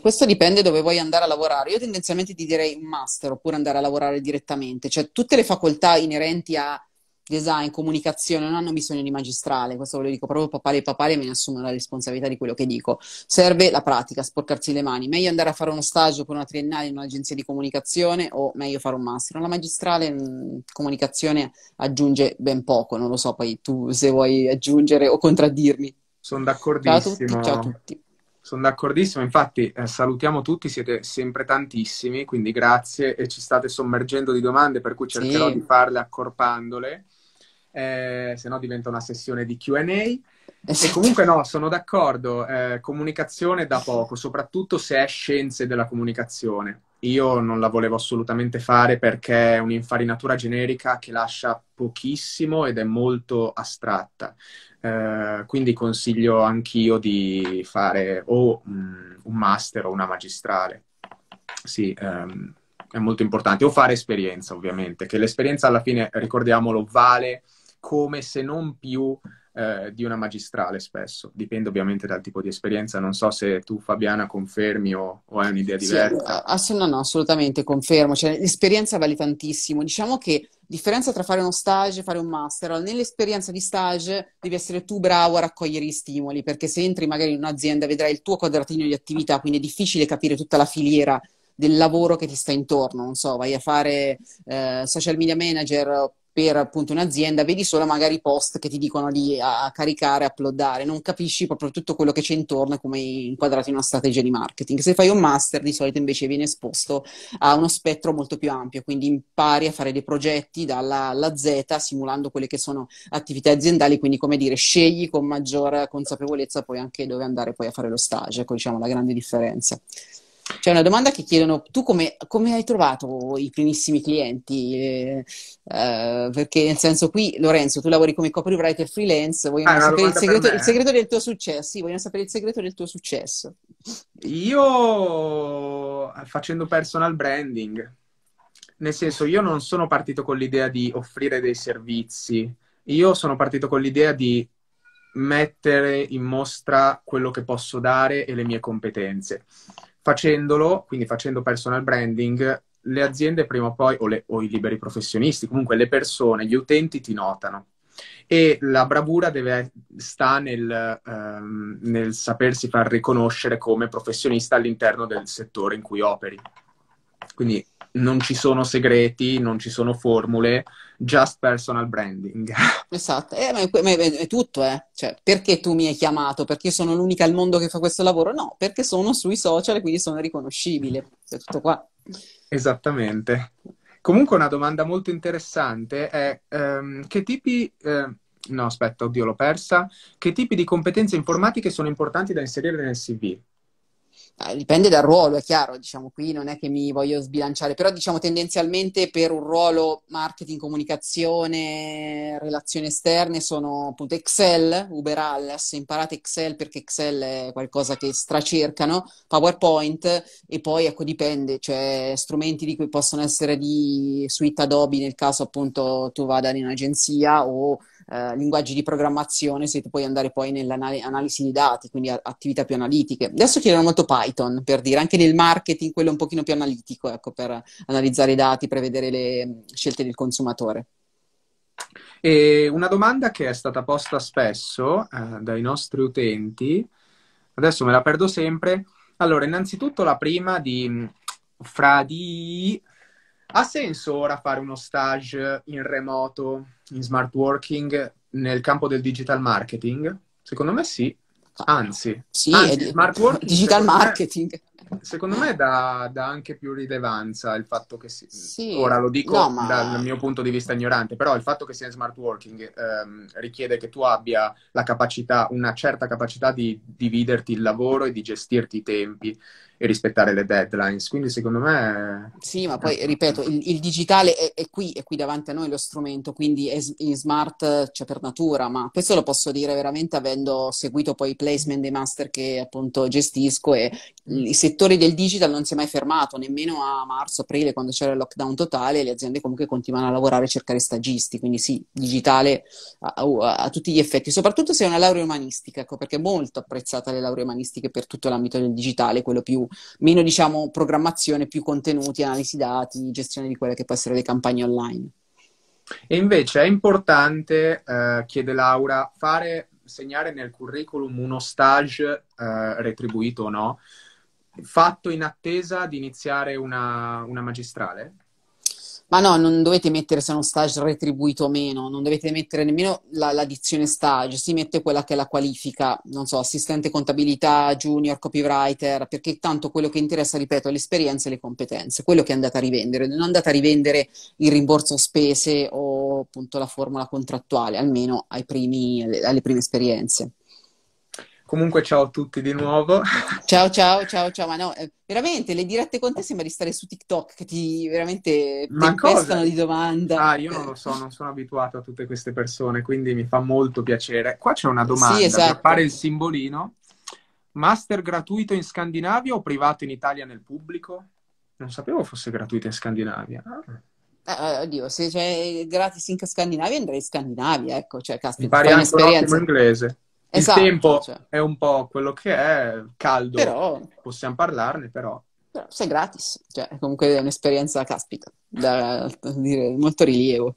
S2: questo dipende dove vuoi andare a lavorare. Io tendenzialmente ti direi un master oppure andare a lavorare direttamente, cioè tutte le facoltà inerenti a design, comunicazione non hanno bisogno di magistrale, questo ve lo dico proprio papale e papale me ne assumo la responsabilità di quello che dico. Serve la pratica, sporcarsi le mani. Meglio andare a fare uno stagio con una triennale in un'agenzia di comunicazione o meglio fare un master. La magistrale mh, mm, comunicazione aggiunge ben poco, non lo so poi tu se vuoi aggiungere o contraddirmi. Sono
S1: d'accordissimo. Ciao a tutti. Ciao a tutti. Sono d'accordissimo, infatti eh, salutiamo tutti, siete sempre tantissimi, quindi grazie e ci state sommergendo di domande per cui cercherò sì. di farle accorpandole eh, se no diventa una sessione di QA. E esatto. comunque no, sono d'accordo, eh, comunicazione da poco, soprattutto se è scienze della comunicazione. Io non la volevo assolutamente fare perché è un'infarinatura generica che lascia pochissimo ed è molto astratta. Eh, quindi consiglio anch'io di fare o mm, un master o una magistrale. Sì, ehm, è molto importante. O fare esperienza, ovviamente, che l'esperienza alla fine, ricordiamolo, vale come se non più eh, di una magistrale spesso. Dipende ovviamente dal tipo di esperienza. Non so se tu, Fabiana, confermi o, o hai un'idea diversa. Sì,
S2: ass- no, no, assolutamente confermo. Cioè, l'esperienza vale tantissimo. Diciamo che la differenza tra fare uno stage e fare un master, allora, nell'esperienza di stage devi essere tu bravo a raccogliere gli stimoli, perché se entri magari in un'azienda vedrai il tuo quadratino di attività, quindi è difficile capire tutta la filiera del lavoro che ti sta intorno, non so, vai a fare eh, social media manager per appunto un'azienda, vedi solo magari i post che ti dicono di a caricare, uploadare, non capisci proprio tutto quello che c'è intorno e come inquadrato in una strategia di marketing. Se fai un master di solito invece viene esposto a uno spettro molto più ampio, quindi impari a fare dei progetti dalla Z simulando quelle che sono attività aziendali, quindi come dire scegli con maggior consapevolezza poi anche dove andare poi a fare lo stage, ecco diciamo la grande differenza. C'è una domanda che chiedono, tu come, come hai trovato i primissimi clienti? Eh, eh perché nel senso qui, Lorenzo, tu lavori come copywriter freelance, vogliono ah, sapere il segreto, il segreto, del tuo successo? Sì, vogliamo sapere il segreto del tuo successo.
S1: Io facendo personal branding, nel senso io non sono partito con l'idea di offrire dei servizi, io sono partito con l'idea di mettere in mostra quello che posso dare e le mie competenze. Facendolo, quindi facendo personal branding, le aziende prima o poi, o, le, o i liberi professionisti, comunque le persone, gli utenti ti notano. E la bravura deve, sta nel, ehm, nel sapersi far riconoscere come professionista all'interno del settore in cui operi. Quindi non ci sono segreti, non ci sono formule, just personal branding.
S2: Esatto, eh, ma è, ma è, è, tutto, eh. Cioè, perché tu mi hai chiamato? Perché io sono l'unica al mondo che fa questo lavoro? No, perché sono sui social e quindi sono riconoscibile. È cioè, tutto qua.
S1: Esattamente. Comunque una domanda molto interessante è ehm, che tipi... Eh, no, aspetta, oddio, l'ho persa. Che tipi di competenze informatiche sono importanti da inserire nel CV? Eh, dipende dal ruolo,
S2: è chiaro, diciamo qui non è che mi voglio sbilanciare, però diciamo tendenzialmente per un ruolo marketing, comunicazione, relazioni esterne sono appunto Excel, Uber Alles, imparate Excel perché Excel è qualcosa che stracercano, PowerPoint e poi ecco dipende, cioè strumenti di cui possono essere di suite Adobe nel caso appunto tu vada in un'agenzia o eh, linguaggi di programmazione se puoi andare poi nell'analisi di dati, quindi attività più analitiche. Adesso chiedono molto Python, per dire, anche nel marketing quello un pochino più analitico, ecco, per analizzare i dati, prevedere le mm, scelte del consumatore.
S1: E una domanda che è stata posta spesso eh, dai nostri utenti, adesso me la perdo sempre. Allora, innanzitutto la prima di mm, Fradi ha senso ora fare uno stage in remoto, in smart working, nel campo del digital marketing? Secondo me sì, anzi. Sì, anzi, smart working, digital marketing. Me secondo me dà, dà, anche più rilevanza il fatto che si... Sì, ora lo dico no, ma... dal mio punto di vista ignorante, però il fatto che sia in smart working ehm, richiede che tu abbia la capacità, una certa capacità di dividerti il lavoro e di gestirti i tempi e rispettare le deadlines. Quindi secondo me...
S2: Sì, ma poi ripeto, il, il digitale è, è, qui, è qui davanti a noi lo strumento, quindi è in smart c'è cioè per natura, ma questo lo posso dire veramente avendo seguito poi i placement dei master che appunto gestisco e mm. se settore del digital non si è mai fermato, nemmeno a marzo, aprile, quando c'era il lockdown totale, le aziende comunque continuano a lavorare e cercare stagisti, quindi sì, digitale a, a, a, tutti gli effetti, soprattutto se è una laurea umanistica, ecco, perché è molto apprezzata le lauree umanistiche per tutto l'ambito del digitale, quello più, meno diciamo programmazione, più
S1: contenuti, analisi dati, gestione di quelle che possono essere le campagne online. E invece è importante, eh, chiede Laura, fare, segnare nel curriculum uno stage eh, retribuito o no? fatto in attesa di iniziare una, una magistrale?
S2: Ma no, non dovete mettere se è uno stage retribuito o meno, non dovete mettere nemmeno la, la, stage, si mette quella che è la qualifica, non so, assistente contabilità, junior, copywriter, perché tanto quello che interessa, ripeto, è l'esperienza e le competenze, quello che è andata a rivendere, non è andata a rivendere il rimborso spese o appunto la formula contrattuale, almeno primi, alle, alle prime esperienze.
S1: Comunque ciao a tutti di nuovo.
S2: Ciao, ciao, ciao, ciao. Ma no, eh, veramente le dirette con te sembra di stare su TikTok che ti veramente tempestano di domande. Ah, io non lo so, non
S1: sono abituato a tutte queste persone, quindi mi fa molto piacere. Qua c'è una domanda, sì, esatto. fare il simbolino. Master gratuito in Scandinavia o privato in Italia nel pubblico? Non sapevo fosse gratuito in Scandinavia.
S2: Eh, oddio, se c'è gratis in Scandinavia
S1: andrei in Scandinavia, ecco, cioè, caspita, Impari anche un ottimo inglese
S2: esatto, il tempo cioè.
S1: è un po' quello che è, caldo, però... possiamo parlarne, però... però sei gratis, cioè, comunque è un'esperienza caspita, da dire, molto rilievo.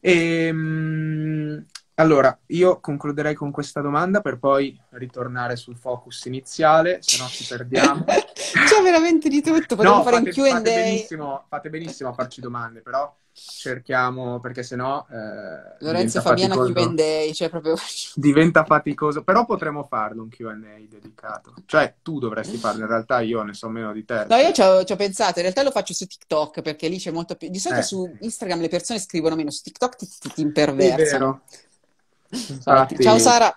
S1: E, ehm, allora, io concluderei con questa domanda per poi ritornare sul focus iniziale, se no ci perdiamo.
S2: C'è veramente di tutto, potremmo no, fare fate, un Q&A. Fate benissimo,
S1: fate benissimo a farci domande, però cerchiamo, perché sennò... Eh, Lorenzo Fabiana Q&A, cioè proprio... diventa faticoso, però potremmo farlo un Q&A dedicato. Cioè, tu dovresti farlo, in realtà io ne so meno di te. No, io
S2: ci ho, pensato, in realtà lo faccio su TikTok, perché lì c'è molto più... Di solito eh. su Instagram le persone scrivono meno, su TikTok ti,
S1: ti, ti imperversano. È vero.
S2: Infatti. Ciao Sara.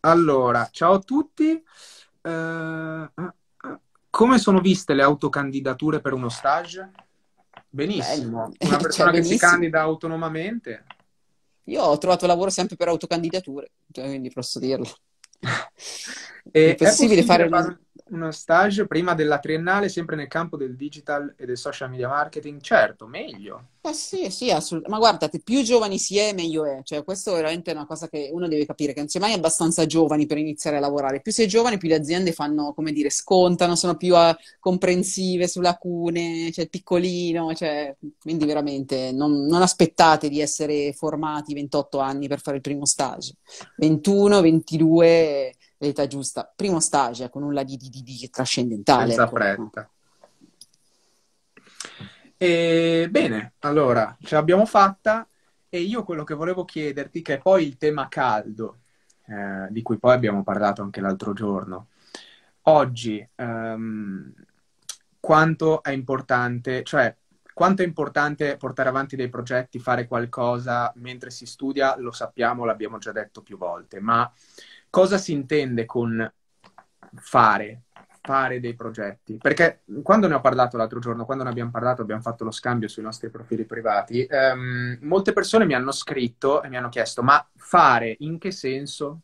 S1: Allora, ciao a tutti. Uh, come sono viste le autocandidature per uno stage? Benissimo, Bello. una cioè, persona cioè, che si candida autonomamente. Io ho trovato lavoro sempre per autocandidature, cioè, quindi posso dirlo. è, possibile, possibile fare... fare uno stage prima della triennale sempre nel campo del digital e del social media marketing, certo, meglio. Eh sì, sì, assolutamente. Ma guardate, più giovani
S2: si è, meglio è. Cioè, questo è veramente una cosa che uno deve capire, che non si è mai abbastanza giovani per iniziare a lavorare. Più sei giovane, più le aziende fanno, come dire, scontano, sono più a... Ah, comprensive su lacune, cioè piccolino, cioè... quindi veramente non, non aspettate di essere formati 28 anni per fare il primo stage. 21, 22 l'età giusta, primo stage, con ecco, nulla di, di, di, di trascendentale. Senza ecco.
S1: fretta. E, bene, allora, ce l'abbiamo fatta e io quello che volevo chiederti, che è poi il tema caldo, eh, di cui poi abbiamo parlato anche l'altro giorno, oggi ehm, quanto è importante, cioè quanto è importante portare avanti dei progetti, fare qualcosa mentre si studia, lo sappiamo, l'abbiamo già detto più volte, ma cosa si intende con fare, fare dei progetti? Perché quando ne ho parlato l'altro giorno, quando ne abbiamo parlato, abbiamo fatto lo scambio sui nostri profili privati, ehm, molte persone mi hanno scritto e mi hanno chiesto, ma fare in che senso?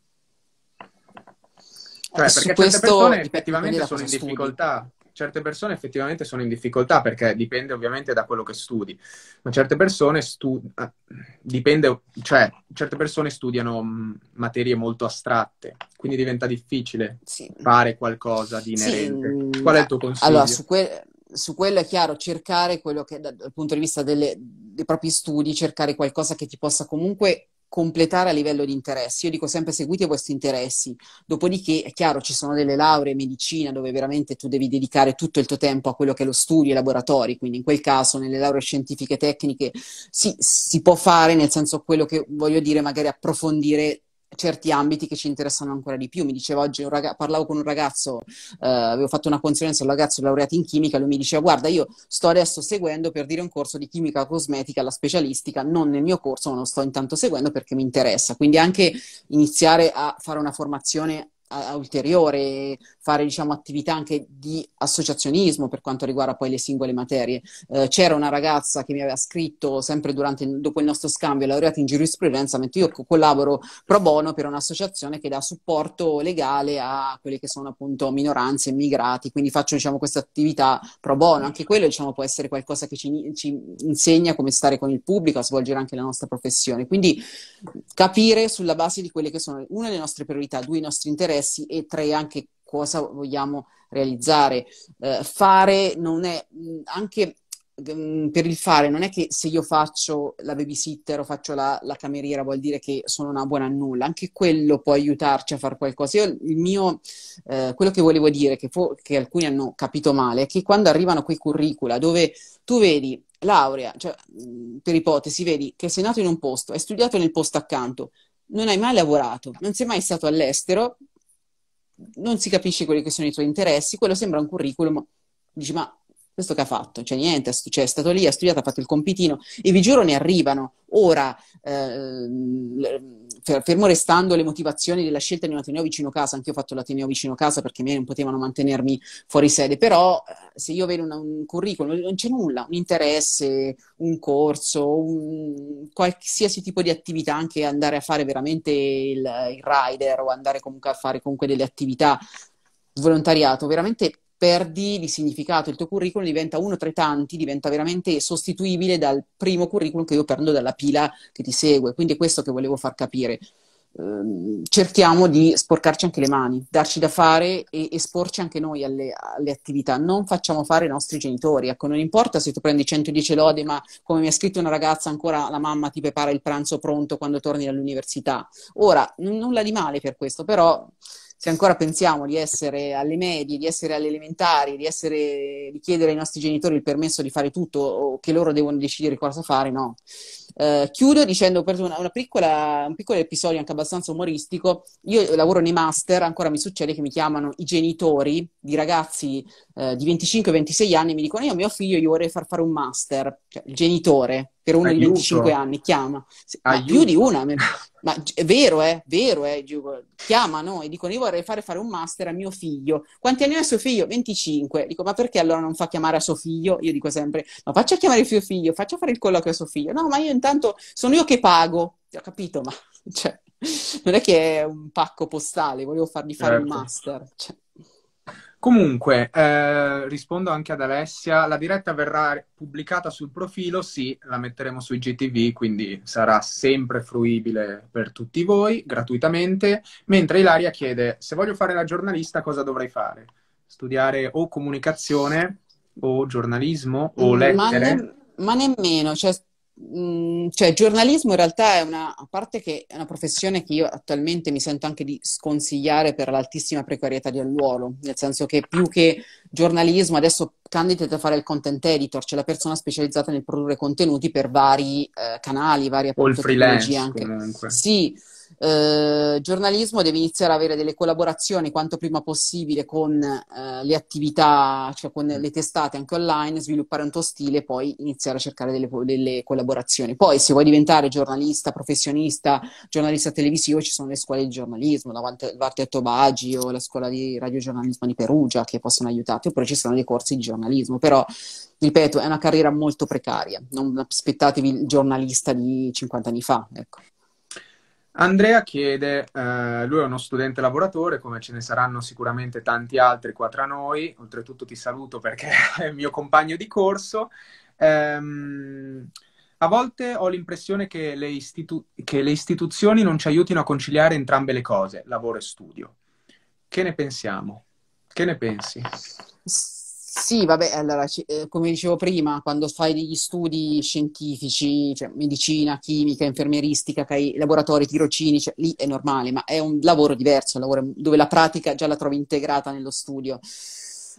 S1: Cioè, perché queste persone effettivamente sono in difficoltà. Studi certe persone effettivamente sono in difficoltà perché dipende ovviamente da quello che studi, ma certe persone, stu- ah, dipende, cioè, certe persone studiano mm, materie molto astratte, quindi diventa difficile sì. fare qualcosa di inerente. Sì. Mm, Qual è il tuo consiglio? Allora, su,
S2: que- su quello è chiaro, cercare quello che dal punto di vista delle, dei propri studi, cercare qualcosa che ti possa comunque completare a livello di interessi. Io dico sempre seguite i vostri interessi, dopodiché è chiaro ci sono delle lauree in medicina dove veramente tu devi dedicare tutto il tuo tempo a quello che è lo studio, i laboratori, quindi in quel caso nelle lauree scientifiche tecniche sì, si può fare, nel senso quello che voglio dire magari approfondire certi ambiti che ci interessano ancora di più. Mi diceva oggi, raga- parlavo con un ragazzo, eh, avevo fatto una consulenza, un ragazzo laureato in chimica, lui mi diceva guarda io sto adesso seguendo per dire un corso di chimica cosmetica alla specialistica, non nel mio corso, ma lo sto intanto seguendo perché mi interessa. Quindi anche iniziare a fare una formazione a, ulteriore, fare diciamo, attività anche di associazionismo per quanto riguarda poi le singole materie. Eh, c'era una ragazza che mi aveva scritto sempre durante, dopo il nostro scambio, laureata in giurisprudenza, mentre io collaboro pro bono per un'associazione che dà supporto legale a quelle che sono appunto minoranze, immigrati, quindi faccio diciamo, questa attività pro bono. Anche quello diciamo, può essere qualcosa che ci, ci insegna come stare con il pubblico, a svolgere anche la nostra professione. Quindi capire sulla base di quelle che sono, una, le nostre priorità, due, i nostri interessi, interessi e tre anche cosa vogliamo realizzare. Eh, fare non è anche per il fare non è che se io faccio la babysitter o faccio la, la, cameriera vuol dire che sono una buona a nulla, anche quello può aiutarci a fare qualcosa. Io il mio, eh, quello che volevo dire, che, fo- che, alcuni hanno capito male, è che quando arrivano quei curricula dove tu vedi laurea, cioè, per ipotesi, vedi che sei nato in un posto, hai studiato nel posto accanto, non hai mai lavorato, non sei mai stato all'estero, non si capisce quelli che sono i tuoi interessi, quello sembra un curriculum. Dici, ma questo che ha fatto? Cioè niente, cioè, è stato lì, ha studiato, ha fatto il compitino e vi giuro ne arrivano. Ora, eh, fermo restando le motivazioni della scelta di un Ateneo vicino casa, anche io ho fatto l'Ateneo vicino casa perché i miei non potevano mantenermi fuori sede, però eh, se io vedo un, un curriculum non c'è nulla, un interesse, un corso, un, qualsiasi tipo di attività, anche andare a fare veramente il, il rider o andare comunque a fare comunque delle attività volontariato, veramente perdi di significato, il tuo curriculum diventa uno tra i tanti, diventa veramente sostituibile dal primo curriculum che io prendo dalla pila che ti segue. Quindi è questo che volevo far capire. Ehm, cerchiamo di sporcarci anche le mani, darci da fare e esporci anche noi alle, alle attività. Non facciamo fare i nostri genitori. Ecco, non importa se tu prendi 110 lode, ma come mi ha scritto una ragazza, ancora la mamma ti prepara il pranzo pronto quando torni dall'università. Ora, nulla di male per questo, però se ancora pensiamo di essere alle medie, di essere alle elementari, di, essere, di chiedere ai nostri genitori il permesso di fare tutto o che loro devono decidere cosa fare, no. Uh, chiudo dicendo per una, una piccola, un piccolo episodio anche abbastanza umoristico. Io lavoro nei master, ancora mi succede che mi chiamano i genitori di ragazzi uh, di 25-26 anni e mi dicono io mio figlio io vorrei far fare un master, cioè il genitore per uno Aiuto. di 25 anni chiama. Sì, più di una, ma è vero, è eh, vero, eh, chiamano e dicono io vorrei fare fare un master a mio figlio. Quanti anni ha suo figlio? 25. Dico, ma perché allora non fa chiamare a suo figlio? Io dico sempre, ma faccia chiamare il suo figlio, faccia fare il colloquio a suo figlio. No, ma io intanto sono io che pago. Ho capito, ma cioè, non è che è un pacco postale, volevo fargli fare certo. un
S1: master. Cioè. Comunque, eh, rispondo anche ad Alessia, la diretta verrà pubblicata sul profilo, sì, la metteremo su IGTV, quindi sarà sempre fruibile per tutti voi, gratuitamente, mentre Ilaria chiede, se voglio fare la giornalista cosa dovrei fare? Studiare o comunicazione o giornalismo o lettere? Ma, ne-
S2: ma nemmeno, cioè Mm, cioè giornalismo in realtà è una, a parte che è una professione che io attualmente mi sento anche di sconsigliare per l'altissima precarietà del ruolo, nel senso che più che giornalismo adesso candidati a fare il content editor, cioè la persona specializzata nel produrre contenuti per vari eh, canali, varie appunto, tecnologie anche. Comunque. Sì, eh, giornalismo deve iniziare ad avere delle collaborazioni quanto prima possibile con eh, le attività, cioè con le testate anche online, sviluppare un tuo stile e poi iniziare a cercare delle, delle collaborazioni. Poi se vuoi diventare giornalista, professionista, giornalista televisivo, ci sono le scuole di giornalismo, la Vartetto Bagi o la scuola di radiogiornalismo di Perugia che possono aiutarti, oppure ci sono dei corsi di giornalismo, però ripeto, è una carriera molto precaria, non aspettatevi il giornalista di 50 anni fa,
S1: ecco. Andrea chiede, eh, lui è uno studente lavoratore, come ce ne saranno sicuramente tanti altri qua tra noi, oltretutto ti saluto perché è il mio compagno di corso. Ehm, a volte ho l'impressione che le, istitu- che le istituzioni non ci aiutino a conciliare entrambe le cose, lavoro e studio. Che ne pensiamo? Che ne pensi?
S2: Sì, vabbè, allora, eh, come dicevo prima, quando fai degli studi scientifici, cioè medicina, chimica, infermieristica, che hai laboratori, tirocini, cioè, lì è normale, ma è un lavoro diverso, un lavoro dove la pratica già la trovi integrata nello studio.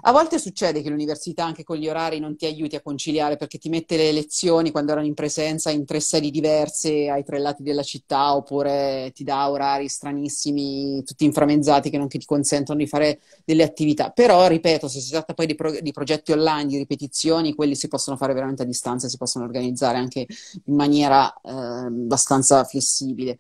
S2: A volte succede che l'università anche con gli orari non ti aiuti a conciliare perché ti mette le lezioni quando erano in presenza in tre sedi diverse ai tre lati della città oppure ti dà orari stranissimi, tutti inframenzzati che non ti consentono di fare delle attività. Però, ripeto, se si tratta poi di, pro- di progetti online, di ripetizioni, quelli si possono fare veramente a distanza e si possono organizzare anche in maniera eh, abbastanza flessibile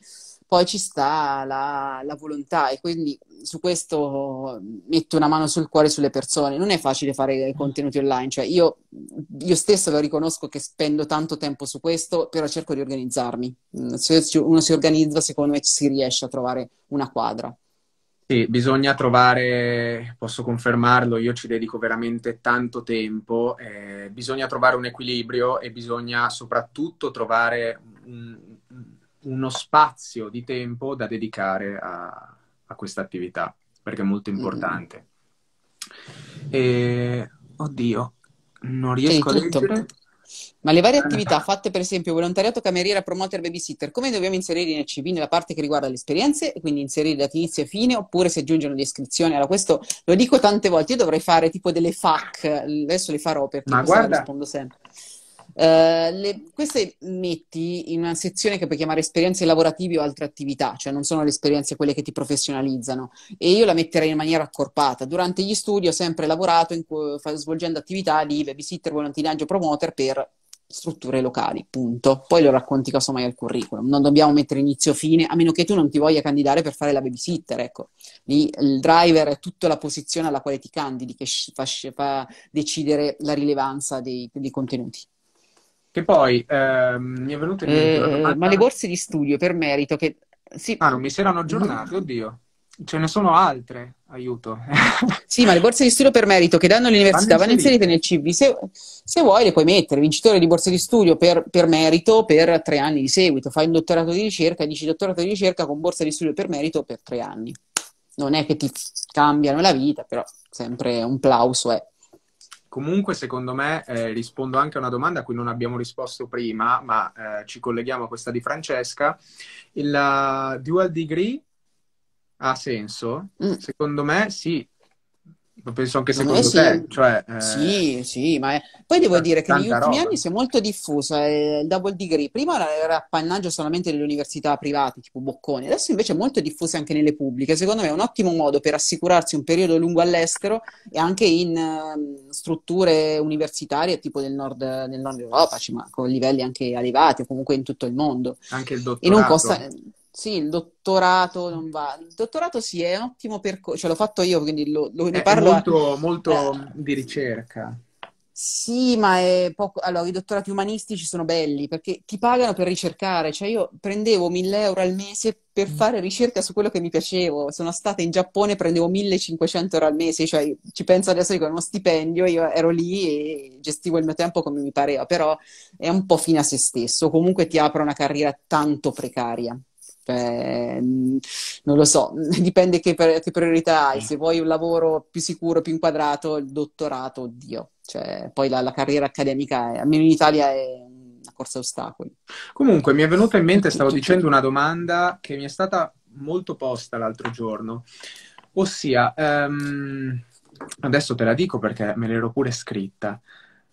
S2: poi ci sta la, la, volontà e quindi su questo metto una mano sul cuore sulle persone. Non è facile fare contenuti online, cioè io, io stesso lo riconosco che spendo tanto tempo su questo, però cerco di organizzarmi. Mm, se uno si organizza, secondo me si riesce a trovare una quadra.
S1: Sì, bisogna trovare, posso confermarlo, io ci dedico veramente tanto tempo, eh, bisogna trovare un equilibrio e bisogna soprattutto trovare un, uno spazio di tempo da dedicare a, a questa attività, perché è molto importante. Mm. E, oddio, non riesco a leggere. Ma le varie ah, attività
S2: fatte, per esempio, volontariato, cameriera, promoter, babysitter, come dobbiamo inserire nel CV nella parte che riguarda le esperienze, e quindi inserire dati inizio e fine, oppure se giungono le iscrizioni? Allora, questo lo dico tante volte, io dovrei fare tipo delle FAC, adesso le farò perché Ma guarda, rispondo sempre. Uh, le, queste metti in una sezione che puoi chiamare esperienze lavorative o altre attività, cioè non sono le esperienze quelle che ti professionalizzano, e io la metterei in maniera accorpata. Durante gli studi ho sempre lavorato in, svolgendo attività di babysitter, volantinaggio, promoter per strutture locali, punto. Poi lo racconti casomai al curriculum. Non dobbiamo mettere inizio fine, a meno che tu non ti voglia candidare per fare la babysitter, ecco. Lì il driver è tutta la posizione alla quale ti candidi che fa, fa decidere la rilevanza
S1: dei, dei contenuti. Che poi ehm, mi è venuto in mente... Eh, Ma le borse di
S2: studio per merito che... Sì. Ah, non mi si erano aggiornate, oddio. Ce ne sono
S1: altre, aiuto.
S2: sì, ma le borse di studio per merito che danno l'università vanno inserite nel CV. Se, se, vuoi le puoi mettere, vincitore di borse di studio per, per, merito per tre anni di seguito. Fai un dottorato di ricerca, e dici dottorato di ricerca con borsa di studio per merito per tre anni. Non è che ti cambiano la vita, però sempre un plauso è. Eh.
S1: Comunque, secondo me, eh, rispondo anche a una domanda a cui non abbiamo risposto prima, ma eh, ci colleghiamo a questa di Francesca. Il eh, dual degree ha senso? Mm. Secondo me sì, penso anche eh secondo sì. te. Cioè, eh... Sì, sì, ma è... poi
S2: devo cioè, dire che negli ultimi anni si è molto diffusa eh, il double degree. Prima era appannaggio solamente delle università private, tipo Bocconi, adesso invece è molto diffusa anche nelle pubbliche. Secondo me è un ottimo modo per assicurarsi un periodo lungo all'estero e anche in uh, strutture universitarie tipo del nord, nord Europa, ci cioè, manco, livelli anche elevati o comunque in tutto il mondo.
S1: Anche il dottorato. E non costa eh,
S2: sì, il dottorato non va. Il dottorato sì, è un ottimo percorso, cioè l'ho fatto io, quindi lo, lo ne parlo. È molto, a... molto eh. di ricerca. Sì, ma è poco... Allora, i dottorati umanistici sono belli perché ti pagano per ricercare. Cioè, io prendevo 1000 euro al mese per mm. fare ricerca su quello che mi piacevo. Sono stata in Giappone, prendevo 1500 euro al mese. Cioè, ci penso adesso che con uno stipendio, io ero lì e gestivo il mio tempo come mi pareva. Però è un po' fine a se stesso. Comunque ti apre una carriera tanto precaria. Cioè, mm, non lo so, dipende che, che priorità hai. Mm. Se vuoi un lavoro più sicuro, più inquadrato, il dottorato, oddio. Cioè, poi la, la carriera accademica, è, almeno in Italia, è una corsa a ostacoli.
S1: Comunque, mi è venuta in mente, stavo dicendo una domanda che mi è stata molto posta l'altro giorno. Ossia, um, adesso te la dico perché me l'ero pure scritta.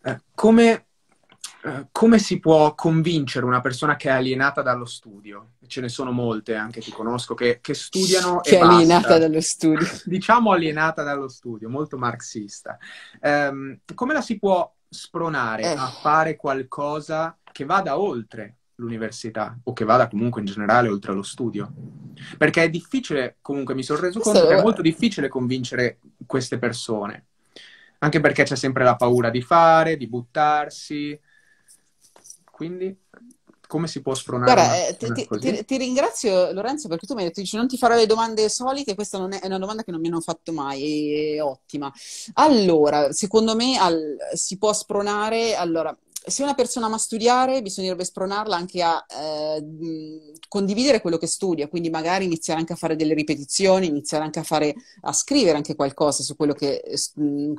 S1: Uh, come eh, come si può convincere una persona che è alienata dallo studio? Ce ne sono molte anche, che conosco, che, che studiano che e è basta. alienata dallo studio. diciamo alienata dallo studio, molto marxista. Um, come la si può spronare eh. a fare qualcosa che vada oltre l'università o che vada comunque in generale oltre lo studio? Perché è difficile, comunque mi sono reso conto Questo che è molto difficile convincere queste persone. Anche perché c'è sempre la paura di fare, di buttarsi, quindi come si può sfronare? Guarda, una, eh, ti, una ti,
S2: ti, ringrazio Lorenzo perché tu mi hai detto dici, non ti farò le domande solite, questa non è, è una domanda che non mi hanno fatto mai, è ottima. Allora, secondo me al, si può spronare, allora, se una persona ama studiare, bisognerebbe spronarla anche a eh, condividere quello che studia, quindi magari iniziare anche a fare delle ripetizioni, iniziare anche a, fare, a scrivere anche qualcosa su quello che,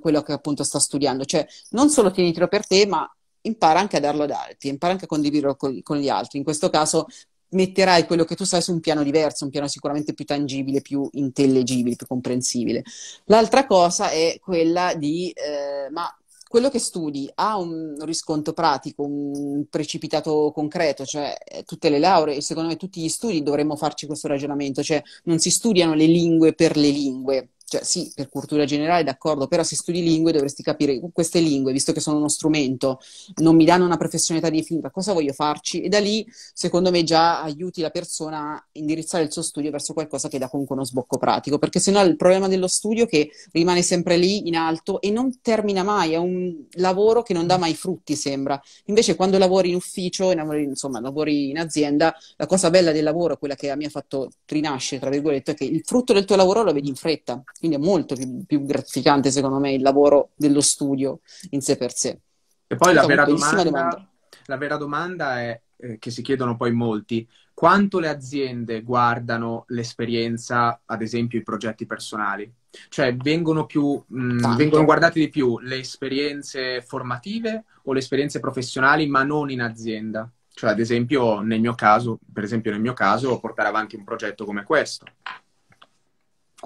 S2: quello che appunto sta studiando, cioè non solo tienitelo per te, ma impara anche a darlo ad altri, impara anche a condividerlo con, con gli altri. In questo caso metterai quello che tu sai su un piano diverso, un piano sicuramente più tangibile, più intellegibile, più comprensibile. L'altra cosa è quella di, eh, ma quello che studi ha un riscontro pratico, un precipitato concreto, cioè eh, tutte le lauree, secondo me tutti gli studi dovremmo farci questo ragionamento, cioè non si studiano le lingue per le lingue cioè sì, per cultura generale d'accordo, però se studi lingue dovresti capire uh, queste lingue, visto che sono uno strumento, non mi danno una professionalità definita, cosa voglio farci? E da lì, secondo me, già aiuti la persona a indirizzare il suo studio verso qualcosa che dà comunque uno sbocco pratico, perché sennò il problema dello studio è che rimane sempre lì in alto e non termina mai, è un lavoro che non dà mai frutti, sembra. Invece quando lavori in ufficio, insomma, lavori in azienda, la cosa bella del lavoro, quella che a me ha fatto rinascere, tra virgolette, è che il frutto del tuo lavoro lo vedi in fretta quindi è molto più, più grazificante, secondo me, il lavoro dello studio in sé per sé. E poi la vera domanda, domanda.
S1: la vera domanda è eh, che si chiedono poi molti, quanto le aziende guardano l'esperienza, ad esempio i progetti personali? Cioè vengono, più, mh, mm, vengono guardate di più le esperienze formative o le esperienze professionali, ma non in azienda? Cioè, ad esempio, nel mio caso, per esempio nel mio caso, portare avanti un progetto come questo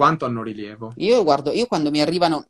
S1: quanto hanno rilievo?
S2: Io guardo, io quando mi arrivano,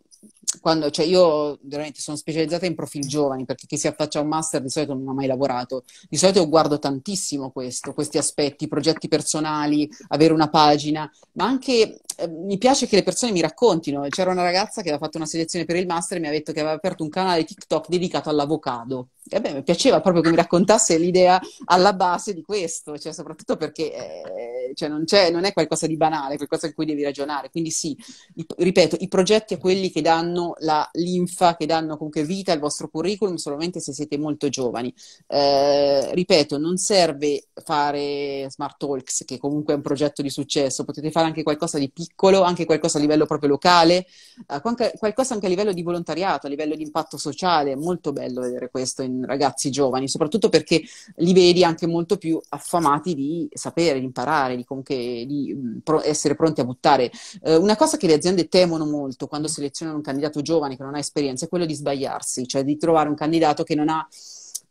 S2: quando, cioè io veramente sono specializzata in profil giovani perché chi si affaccia a un master di solito non ha mai lavorato. Di solito io guardo tantissimo questo, questi aspetti, progetti personali, avere una pagina, ma anche eh, mi piace che le persone mi raccontino. C'era una ragazza che aveva fatto una selezione per il master e mi ha detto che aveva aperto un canale TikTok dedicato all'avocado. E beh, mi piaceva proprio che mi raccontasse l'idea alla base di questo, cioè, soprattutto perché eh, cioè non, non, è qualcosa di banale, qualcosa di cui devi ragionare. Quindi sì, i, ripeto, i progetti a quelli che dà danno la linfa, che danno comunque vita al vostro curriculum solamente se siete molto giovani. Eh, ripeto, non serve fare Smart Talks, che comunque è un progetto di successo, potete fare anche qualcosa di piccolo, anche qualcosa a livello proprio locale, eh, qualcosa anche a livello di volontariato, a livello di impatto sociale, è molto bello vedere questo in ragazzi giovani, soprattutto perché li vedi anche molto più affamati di sapere, di imparare, di, comunque, di mm, essere pronti a buttare. Eh, una cosa che le aziende temono molto quando selezionano un candidato giovane che non ha esperienza è quello di sbagliarsi, cioè di trovare un candidato che non ha,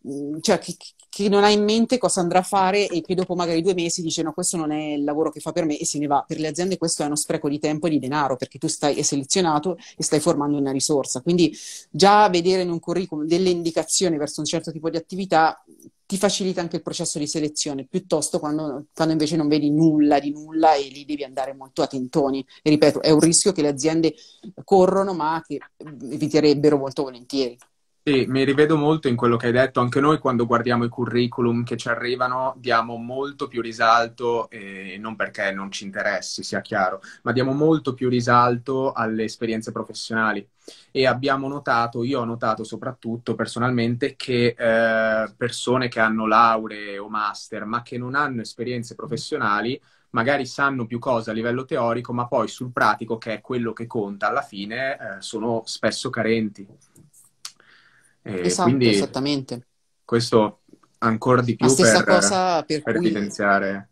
S2: mm, cioè, che, che non ha in mente cosa andrà a fare e che dopo magari due mesi dice no, questo non è il lavoro che fa per me e se ne va. Per le aziende questo è uno spreco di tempo e di denaro perché tu stai selezionato e stai formando una risorsa. Quindi già vedere in un curriculum delle indicazioni verso un certo tipo di attività ti facilita anche il processo di selezione, piuttosto quando, quando invece non vedi nulla di nulla e lì devi andare molto a tentoni. E ripeto, è un rischio che le aziende corrono, ma che mm, eviterebbero molto volentieri.
S1: Sì, mi rivedo molto in quello che hai detto. Anche noi quando guardiamo i curriculum che ci arrivano diamo molto più risalto, eh, non perché non ci interessi, sia chiaro, ma diamo molto più risalto alle esperienze professionali. E abbiamo notato, io ho notato soprattutto personalmente, che eh, persone che hanno lauree o master, ma che non hanno esperienze professionali, magari sanno più cose a livello teorico, ma poi sul pratico, che è quello che conta alla fine, eh, sono spesso carenti. Eh, esatto,
S2: esattamente.
S1: Questo ancora di più per, cosa per, per cui... evidenziare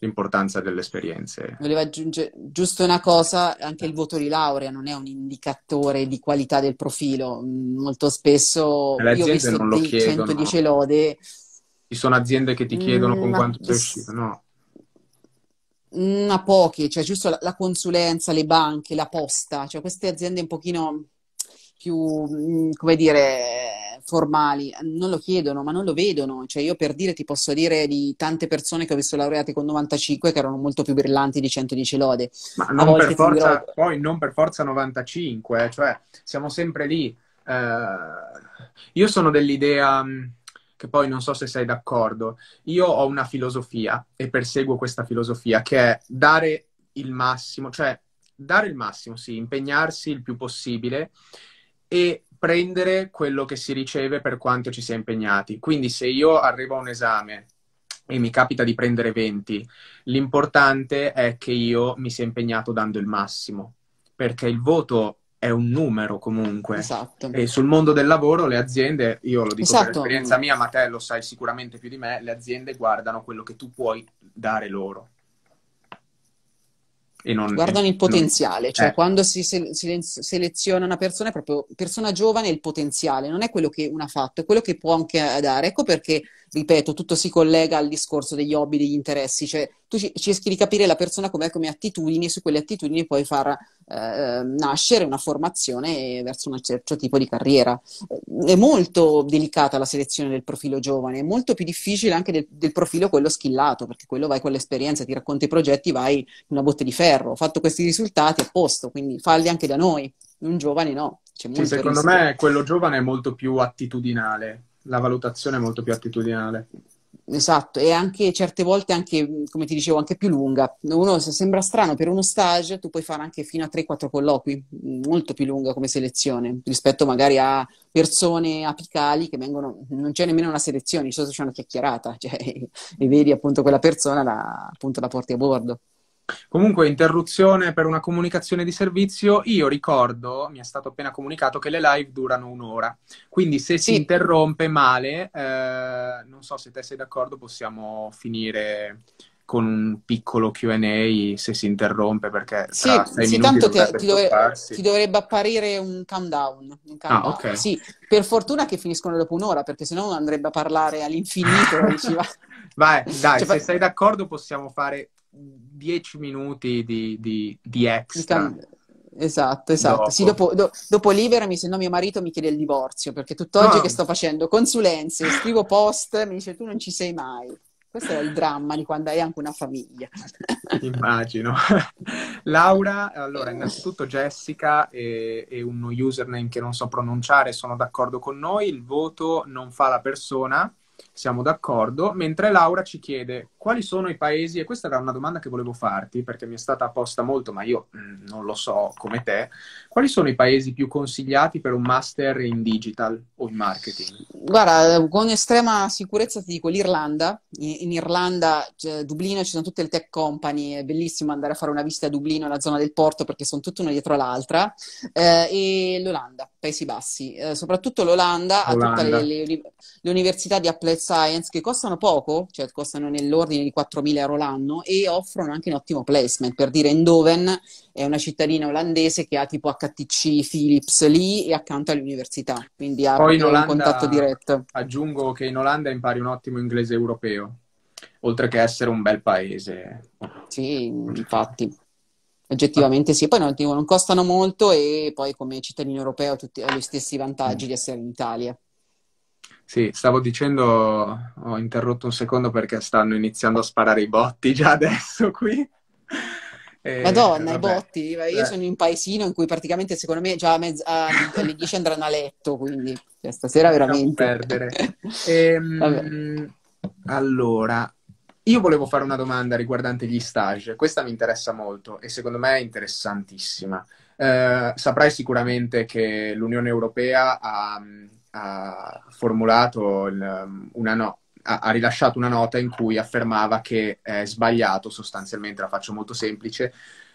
S1: l'importanza delle esperienze.
S2: Volevo aggiungere giusto una cosa, anche il voto di laurea non è un indicatore di qualità del profilo, mm, molto spesso Le io ho visto non lo di, chiedono. 110 lode.
S1: Ci sono aziende che ti chiedono mm, con quanto sei uscito, no?
S2: Mm, a poche, cioè giusto la, la consulenza, le banche, la posta, cioè queste aziende un pochino più, mm, come dire, formali, non lo chiedono, ma non lo vedono. Cioè io per dire ti posso dire di tante persone che ho visto laureate con 95 che erano molto più brillanti di 110 lode.
S1: Ma non per forza, dirò... poi non per forza 95, eh. cioè siamo sempre lì. Eh, io sono dell'idea mm, che poi non so se sei d'accordo, io ho una filosofia e perseguo questa filosofia che è dare il massimo, cioè dare il massimo, sì, impegnarsi il più possibile e prendere quello che si riceve per quanto ci si è impegnati. Quindi se io arrivo a un esame e mi capita di prendere 20, l'importante è che io mi sia impegnato dando il massimo, perché il voto è un numero comunque. Esatto. E sul mondo del lavoro le aziende, io lo dico esatto. per esperienza mia, ma te lo sai sicuramente più di me, le aziende guardano quello che tu puoi dare loro. Non, Guardano il potenziale, non... cioè eh.
S2: quando si, se, si, seleziona una persona è proprio persona giovane il potenziale, non è quello che una ha fatto, è quello che può anche dare. Ecco perché ripeto, tutto si collega al discorso degli hobby, degli interessi, cioè tu cerchi di capire la persona com'è come attitudini e su quelle attitudini puoi far eh, nascere una formazione verso un certo tipo di carriera. È molto delicata la selezione del profilo giovane, è molto più difficile anche del, del profilo quello schillato, perché quello vai con l'esperienza, ti racconti i progetti, vai in una botte di ferro, ho fatto questi risultati a posto, quindi falli anche da noi, un giovane no. Sì, secondo rischio. me
S1: quello giovane è molto più attitudinale, la valutazione è molto più attitudinale.
S2: Esatto, e anche certe volte, anche, come ti dicevo, anche più lunga. Uno sembra strano, per uno stage tu puoi fare anche fino a 3-4 colloqui, molto più lunga come selezione, rispetto magari a persone apicali che vengono, non c'è nemmeno una selezione, di solito c'è una chiacchierata, cioè, e vedi appunto quella persona,
S1: la, appunto la porti a bordo. Comunque, interruzione per una comunicazione di servizio. Io ricordo, mi è stato appena comunicato, che le live durano un'ora. Quindi se sì. si interrompe male, eh, non so se te sei d'accordo, possiamo finire con un piccolo Q&A se si interrompe perché sì, sì tanto ti, ti, dovrebbe, ti,
S2: dovrebbe apparire un countdown, un ah, countdown. Ah, okay. sì, per fortuna che finiscono dopo un'ora perché sennò andrebbe a parlare all'infinito va.
S1: vai dai cioè, se fai... sei d'accordo possiamo fare 10 minuti di, di, di extra.
S2: Esatto, esatto. Dopo. Sì, dopo, do, dopo liberami, se no mio marito mi chiede il divorzio, perché tutt'oggi no. Ah. che sto facendo consulenze, scrivo post, mi dice tu non ci sei mai. Questo è il dramma di quando hai anche
S1: una famiglia. Immagino. Laura, allora, eh. innanzitutto Jessica e, e un username che non so pronunciare, sono d'accordo con noi, il voto non fa la persona, siamo d'accordo, mentre Laura ci chiede quali sono i paesi, e questa era una domanda che volevo farti perché mi è stata apposta molto, ma io mm, non lo so come te, quali sono i paesi più consigliati per un master in digital o in marketing?
S2: Guarda, con estrema sicurezza ti dico l'Irlanda, in Irlanda, cioè, Dublino, ci sono tutte le tech company, è bellissimo andare a fare una visita a Dublino, la zona del porto, perché sono tutte una dietro l'altra, eh, e l'Olanda, Paesi Bassi, eh, soprattutto l'Olanda, ha tutte le, le, le università di applied science che costano poco, cioè costano nell'ordine di 4.000 euro l'anno e offrono anche un ottimo placement. Per dire, Endoven è una cittadina olandese che ha tipo HTC, Philips lì e accanto all'università, quindi ha Poi Olanda, un contatto diretto.
S1: Aggiungo che in Olanda impari un ottimo inglese europeo, oltre che essere un bel paese. Sì, infatti
S2: oggettivamente sì, poi non, non, costano molto e poi come cittadino europeo tutti, hai gli stessi vantaggi di mm. essere in Italia.
S1: Sì, stavo dicendo, ho interrotto un secondo perché stanno iniziando a sparare i botti già adesso qui. E, Madonna, vabbè. i
S2: botti. Io Beh. sono in un paesino in cui praticamente, secondo me, già a mezz- alle 10 andranno a letto, quindi
S1: cioè, stasera veramente... Non perdere. ehm, allora, io volevo fare una domanda riguardante gli stage. Questa mi interessa molto e secondo me è interessantissima. Eh, saprai sicuramente che l'Unione Europea ha ha formulato il, um, una no, ha, ha, rilasciato una nota in cui affermava che è sbagliato, sostanzialmente la faccio molto semplice,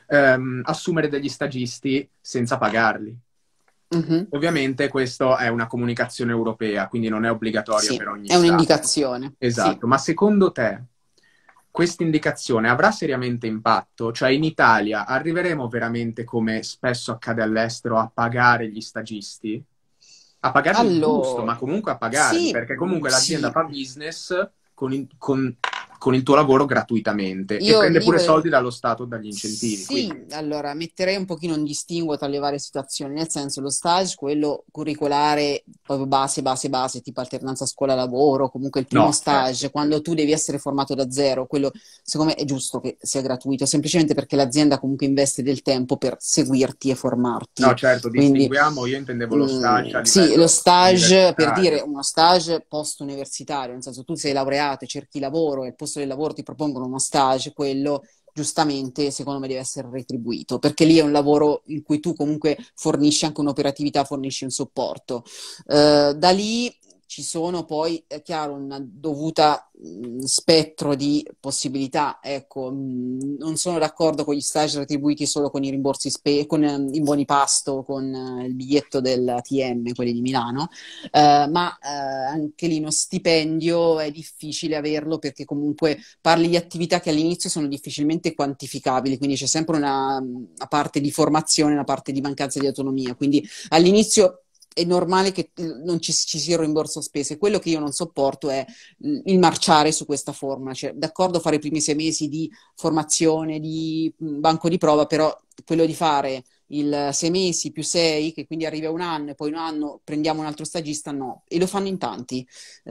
S1: ehm, assumere degli stagisti senza pagarli. Mm-hmm. Ovviamente questa è una comunicazione europea, quindi non è obbligatoria sì, per ogni è Stato. È un'indicazione. Esatto, sì. ma secondo te questa indicazione avrà seriamente impatto? Cioè in Italia arriveremo veramente, come spesso accade all'estero, a pagare gli stagisti? a pagare allora, il giusto, ma comunque a pagare, sì, perché comunque l'azienda sì. fa business con, con, con il tuo lavoro gratuitamente Io e prende pure soldi dallo Stato dagli incentivi. Sì,
S2: quindi. allora metterei un pochino un distinguo tra le varie situazioni, nel senso lo stage, quello curricolare, proprio base, base, base, tipo alternanza scuola-lavoro, comunque il primo no, certo. stage, certo. quando tu devi essere formato da zero, quello secondo me è giusto che sia gratuito, semplicemente perché l'azienda comunque investe del tempo per seguirti e formarti.
S1: No, certo, quindi, distinguiamo, io intendevo lo mm, stage. Mh, sì, lo stage, per dire, uno
S2: stage post-universitario, nel senso tu sei laureato e cerchi lavoro e il posto posto del lavoro ti propongono uno stage, quello giustamente secondo me deve essere retribuito, perché lì è un lavoro in cui tu comunque fornisci anche un'operatività, fornisci un supporto. Uh, da lì ci sono poi, è chiaro, un dovuto mhmm, spettro di possibilità. Ecco, mhmm, non sono d'accordo con gli stage retribuiti solo con i rimborsi, spe- con ehm, i buoni pasto, con eh, il biglietto del TM, quelli di Milano, eh, ma eh, anche lì uno stipendio è difficile averlo perché comunque parli di attività che all'inizio sono difficilmente quantificabili, quindi c'è sempre una, mhmm, una parte di formazione, una parte di mancanza di autonomia. Quindi all'inizio è normale che eh, non ci, ci sia rimborso spese. Quello che io non sopporto è il marciare su questa forma. Cioè, d'accordo fare i primi sei mesi di formazione, di banco di prova, però quello di fare il sei mesi più sei, che quindi arriva un anno e poi un anno prendiamo un altro stagista, no. E lo fanno in tanti,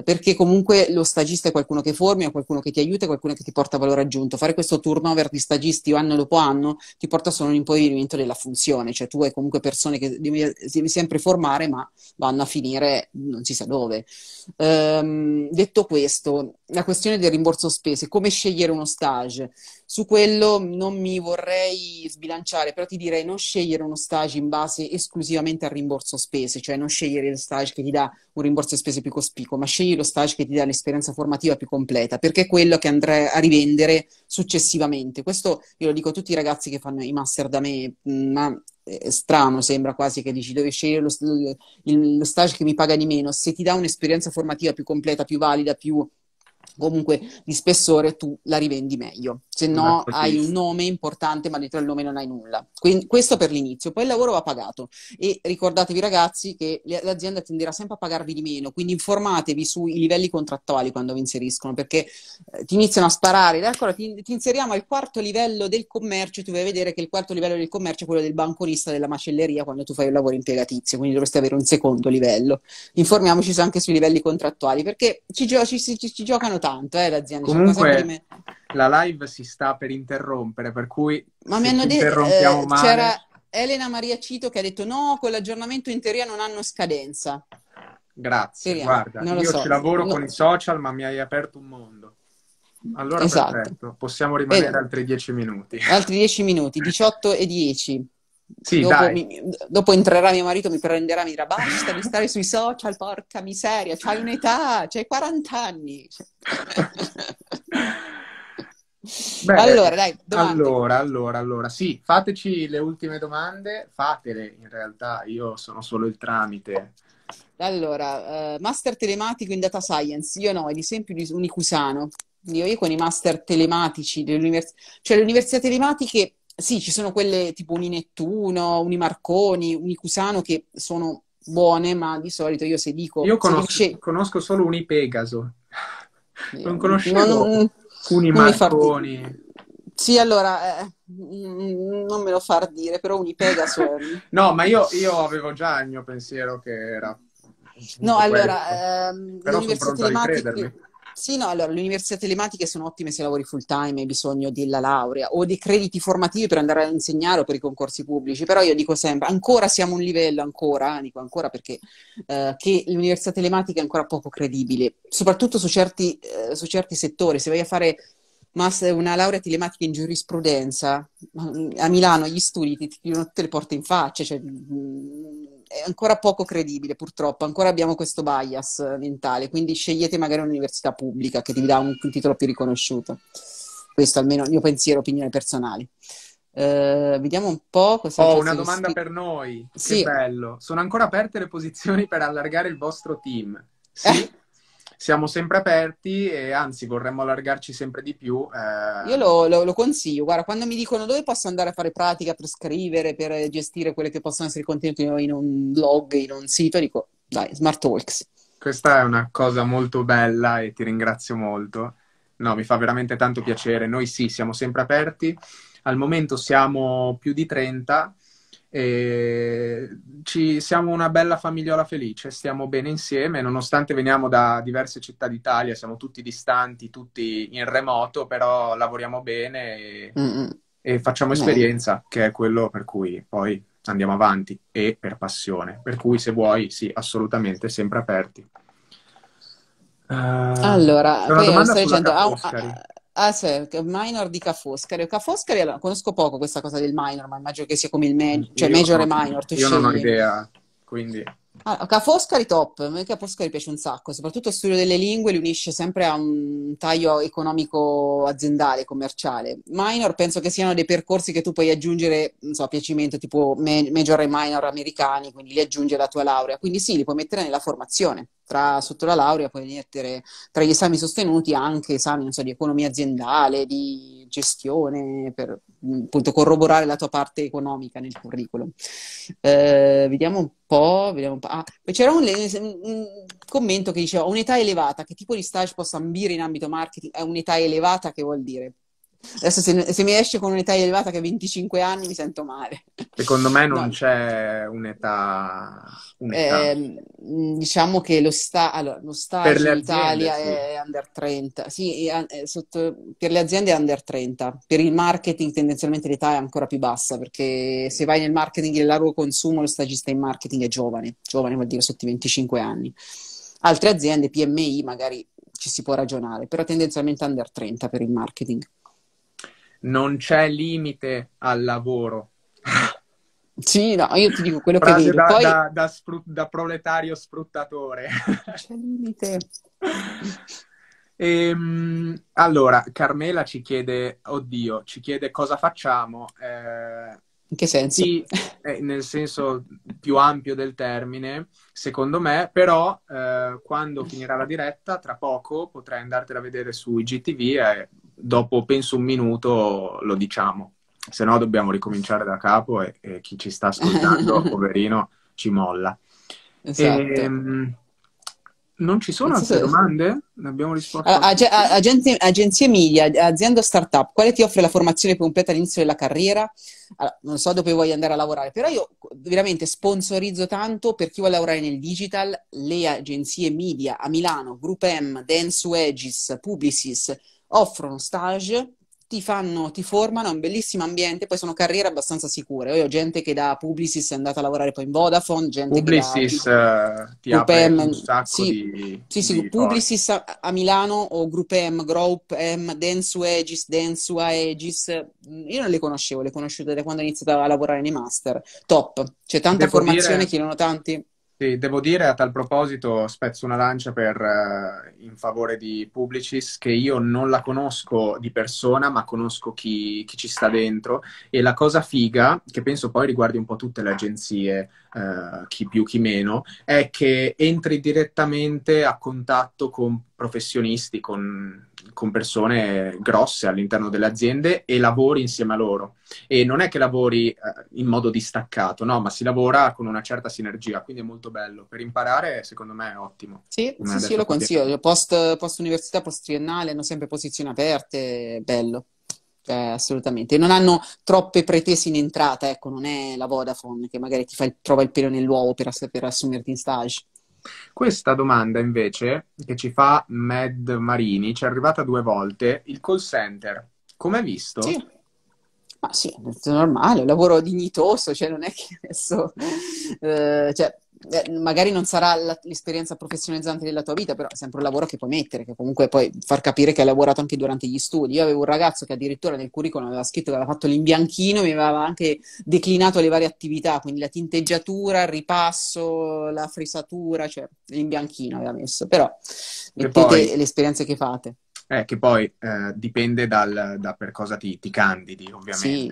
S2: perché comunque lo stagista è qualcuno che formi, è qualcuno che ti aiuta, è qualcuno che ti porta valore aggiunto. Fare questo turnover di stagisti anno dopo anno ti porta solo un impoverimento della funzione, cioè tu hai comunque persone che devi, devi sempre formare, ma vanno a finire non si sa dove. Ehm, detto questo, la questione del rimborso spese, come scegliere uno stage? Su quello non mi vorrei sbilanciare, però ti direi non scegliere scegliere uno stage in base esclusivamente al rimborso spese, cioè non scegliere lo stage che ti dà un rimborso spese più cospicuo, ma scegli lo stage che ti dà l'esperienza formativa più completa, perché è quello che andrai a rivendere successivamente. Questo io lo dico a tutti i ragazzi che fanno i master da me, mm, ma eh, strano sembra quasi che dici devi scegliere lo, lo stage che mi paga di meno, se ti dà un'esperienza formativa più completa, più valida, più comunque di spessore tu la rivendi meglio, se no ecco, hai un nome importante ma dentro il nome non hai nulla. Quindi, questo per l'inizio, poi il lavoro va pagato e ricordatevi ragazzi che l'azienda tenderà sempre a pagarvi di meno, quindi informatevi sui livelli contrattuali quando vi inseriscono perché eh, ti iniziano a sparare, allora ti, ti, inseriamo al quarto livello del commercio, tu vai a vedere che il quarto livello del commercio è quello del banconista della macelleria quando tu fai il lavoro impiegatizio, quindi dovresti avere un secondo livello. Informiamoci anche sui livelli contrattuali perché ci, gio- ci, ci, ci giocano tanto tanto, eh, l'azienda. Comunque, la live si
S1: sta per interrompere, per cui Ma mi hanno detto, eh, male... c'era
S2: Elena Maria Cito che ha detto no, con l'aggiornamento in teoria non hanno scadenza.
S1: Grazie, Speriamo. guarda, io so. ci lavoro no. con i social, ma mi hai aperto un mondo. Allora esatto. perfetto, possiamo rimanere Bene. altri dieci minuti.
S2: Altri dieci minuti, 18 e 10.
S1: Sì, dopo, mi,
S2: dopo, entrerà mio marito, mi prenderà, mi dirà basta di stare sui social, porca miseria, c'hai un'età, c'hai 40 anni.
S1: Beh, allora, dai, allora, allora, allora, sì, fateci le ultime domande, fatele in realtà, io sono solo il tramite.
S2: Allora, uh, master telematico in data science, io no, è di esempio un icusano, io, io con i master telematici dell'università, cioè le università telematiche sì, ci sono quelle tipo un Nettuno, un Marconi, un Cusano che sono buone, ma di solito io se dico... Io conosco, dice... conosco
S1: solo un Pegaso. non conoscevo non, Uni Marconi. Far...
S2: Sì, allora, eh, mm, mm, non me lo far dire, però un Pegaso...
S1: no, ma io, io avevo già il mio pensiero che era No, allora,
S2: ehm, l'università tematica, sì, no, allora le università telematiche sono ottime se lavori full time, e hai bisogno della laurea o dei crediti formativi per andare a insegnare o per i concorsi pubblici, però io dico sempre, ancora siamo un livello, ancora, eh, dico ancora perché eh, che l'università telematica è ancora poco credibile, soprattutto su certi, eh, su certi settori, se vai a fare una laurea telematica in giurisprudenza, mm, a Milano gli studi ti chiudono tutte le porte in faccia, cioè, mh, mm, è ancora poco credibile, purtroppo, ancora abbiamo questo bias eh, mentale, quindi scegliete magari un'università pubblica che ti dà un, un titolo più riconosciuto. Questo almeno il mio pensiero, opinione personale. Uh, vediamo un po'. Ho oh, una domanda
S1: per noi. Sì. bello. Sono ancora aperte le posizioni per allargare il vostro team. Sì. Eh? siamo sempre aperti e anzi vorremmo allargarci sempre di più. Eh. Io lo,
S2: lo, lo, consiglio, guarda, quando mi dicono dove posso andare a fare pratica per scrivere, per gestire quelle che possono essere i contenuti in un blog, in un sito, dico
S1: dai, Smart Talks. Questa è una cosa molto bella e ti ringrazio molto. No, mi fa veramente tanto piacere. Noi sì, siamo sempre aperti. Al momento siamo più di 30 e ci, siamo una bella famigliola felice, stiamo bene insieme, nonostante veniamo da diverse città d'Italia, siamo tutti distanti, tutti in remoto, però lavoriamo bene e, e facciamo esperienza, mm. che è quello per cui poi andiamo avanti e per passione. Per cui se vuoi, sì, assolutamente, sempre aperti. Uh, allora, una domanda sulla dicendo,
S2: Ah, sì, minor di Cafoscari. Cafoscari, allora, conosco poco questa cosa del minor, ma immagino che sia come il major, mm, cioè io major e minor. Tu io scegli. non ho idea, quindi... Allora, ah, Cafoscari top, a me Cafoscari piace un sacco, soprattutto il studio delle lingue li unisce sempre a un taglio economico aziendale, commerciale. Minor penso che siano dei percorsi che tu puoi aggiungere, so, a piacimento, tipo major e minor americani, quindi li aggiungi alla tua laurea, quindi sì, li puoi mettere nella formazione tra, sotto la laurea puoi mettere tra gli esami sostenuti anche esami so, di economia aziendale, di gestione, per mm, appunto corroborare la tua parte economica nel curriculum. Eh, vediamo un po'. Vediamo un po'. Ah, c'era un, un, commento che diceva un'età elevata, che tipo di stage posso ambire in ambito marketing? È un'età elevata che vuol dire? Adesso se, se, mi esce con un'età elevata che è 25 anni mi sento male.
S1: Secondo me non no. c'è un'età... un'età. Eh,
S2: diciamo che lo, sta, allora, lo stage in Italia sì. è under 30. Sì, è, è eh, sotto, per le aziende è under 30. Per il marketing tendenzialmente l'età è ancora più bassa perché se vai nel marketing di largo consumo lo stagista in marketing è giovane. Giovane vuol dire sotto i 25 anni. Altre aziende, PMI, magari ci si può ragionare, però tendenzialmente under 30 per il marketing
S1: non c'è limite al lavoro. Sì, no, io ti dico quello Frase che vedo. Da, Poi... da, da, sfrut- da proletario sfruttatore. C'è limite. E, ehm, allora, Carmela ci chiede, oddio, ci chiede cosa facciamo. Eh, In
S2: che senso? Sì,
S1: eh, nel senso più ampio del termine, secondo me, però eh, quando finirà la diretta, tra poco potrai andartela a vedere su IGTV e dopo penso un minuto lo diciamo, se no dobbiamo ricominciare da capo e, e chi ci sta ascoltando, poverino, ci molla. Esatto. E, ehm, non ci sono altre domande? Ne abbiamo risposto. Allora, ag-
S2: agenzie, agenzie media, azienda startup, quale ti offre la formazione completa all'inizio della carriera? Allora, non so dove vuoi andare a lavorare, però io veramente sponsorizzo tanto per chi vuole lavorare nel digital le agenzie media a Milano, Group M, Dance Aegis, Publicis, offrono stage, ti, fanno, ti formano, è un bellissimo ambiente, poi sono carriere abbastanza sicure. Io ho gente che da Publicis è andata a lavorare poi in Vodafone, gente Publicis che
S1: da, uh, ti UPM, apre un sacco sì, di, sì, sì, di Publicis
S2: a, a, Milano o Group M, Group M, Densu Aegis, Densu Aegis, mm, io non le conoscevo, le ho conosciute da quando ho iniziato a lavorare nei master, top, c'è tanta Devo formazione, dire... chiedono
S1: tanti... Sì, devo dire a tal proposito, spezzo una lancia per, eh, in favore di Publicis, che io non la conosco di persona, ma conosco chi, chi, ci sta dentro. E la cosa figa, che penso poi riguardi un po' tutte le agenzie, eh, chi più chi meno, è che entri direttamente a contatto con professionisti, con, con, persone grosse all'interno delle aziende e lavori insieme a loro. E non è che lavori eh, in modo distaccato, no, ma si lavora con una certa sinergia, quindi è molto bello. Per imparare, secondo me, è ottimo. Sì, sì, sì, lo consiglio.
S2: Post, post università, post triennale, hanno sempre posizioni aperte, bello. Eh, assolutamente. Non hanno troppe pretese in entrata, ecco, non è la Vodafone che magari ti fa
S1: il, trova il pelo nell'uovo per, per assumerti in stage. Questa domanda invece che ci fa Mad Marini ci è arrivata due volte. Il call center, come hai visto? Sì. Ma sì, è normale, un lavoro dignitoso, cioè non è che adesso...
S2: Eh, cioè, eh, magari non sarà l'esperienza professionalizzante della tua vita, però è sempre un lavoro che puoi mettere, che comunque puoi far capire che hai lavorato anche durante gli studi. Io avevo un ragazzo che addirittura nel curriculum aveva scritto che aveva fatto l'imbianchino, mi aveva anche declinato le varie attività, quindi la tinteggiatura, il ripasso, la frisatura, cioè l'imbianchino aveva messo, però mettete poi... le esperienze che fate.
S1: Eh, che poi eh, dipende dal, da per cosa ti, ti candidi, ovviamente. Sì,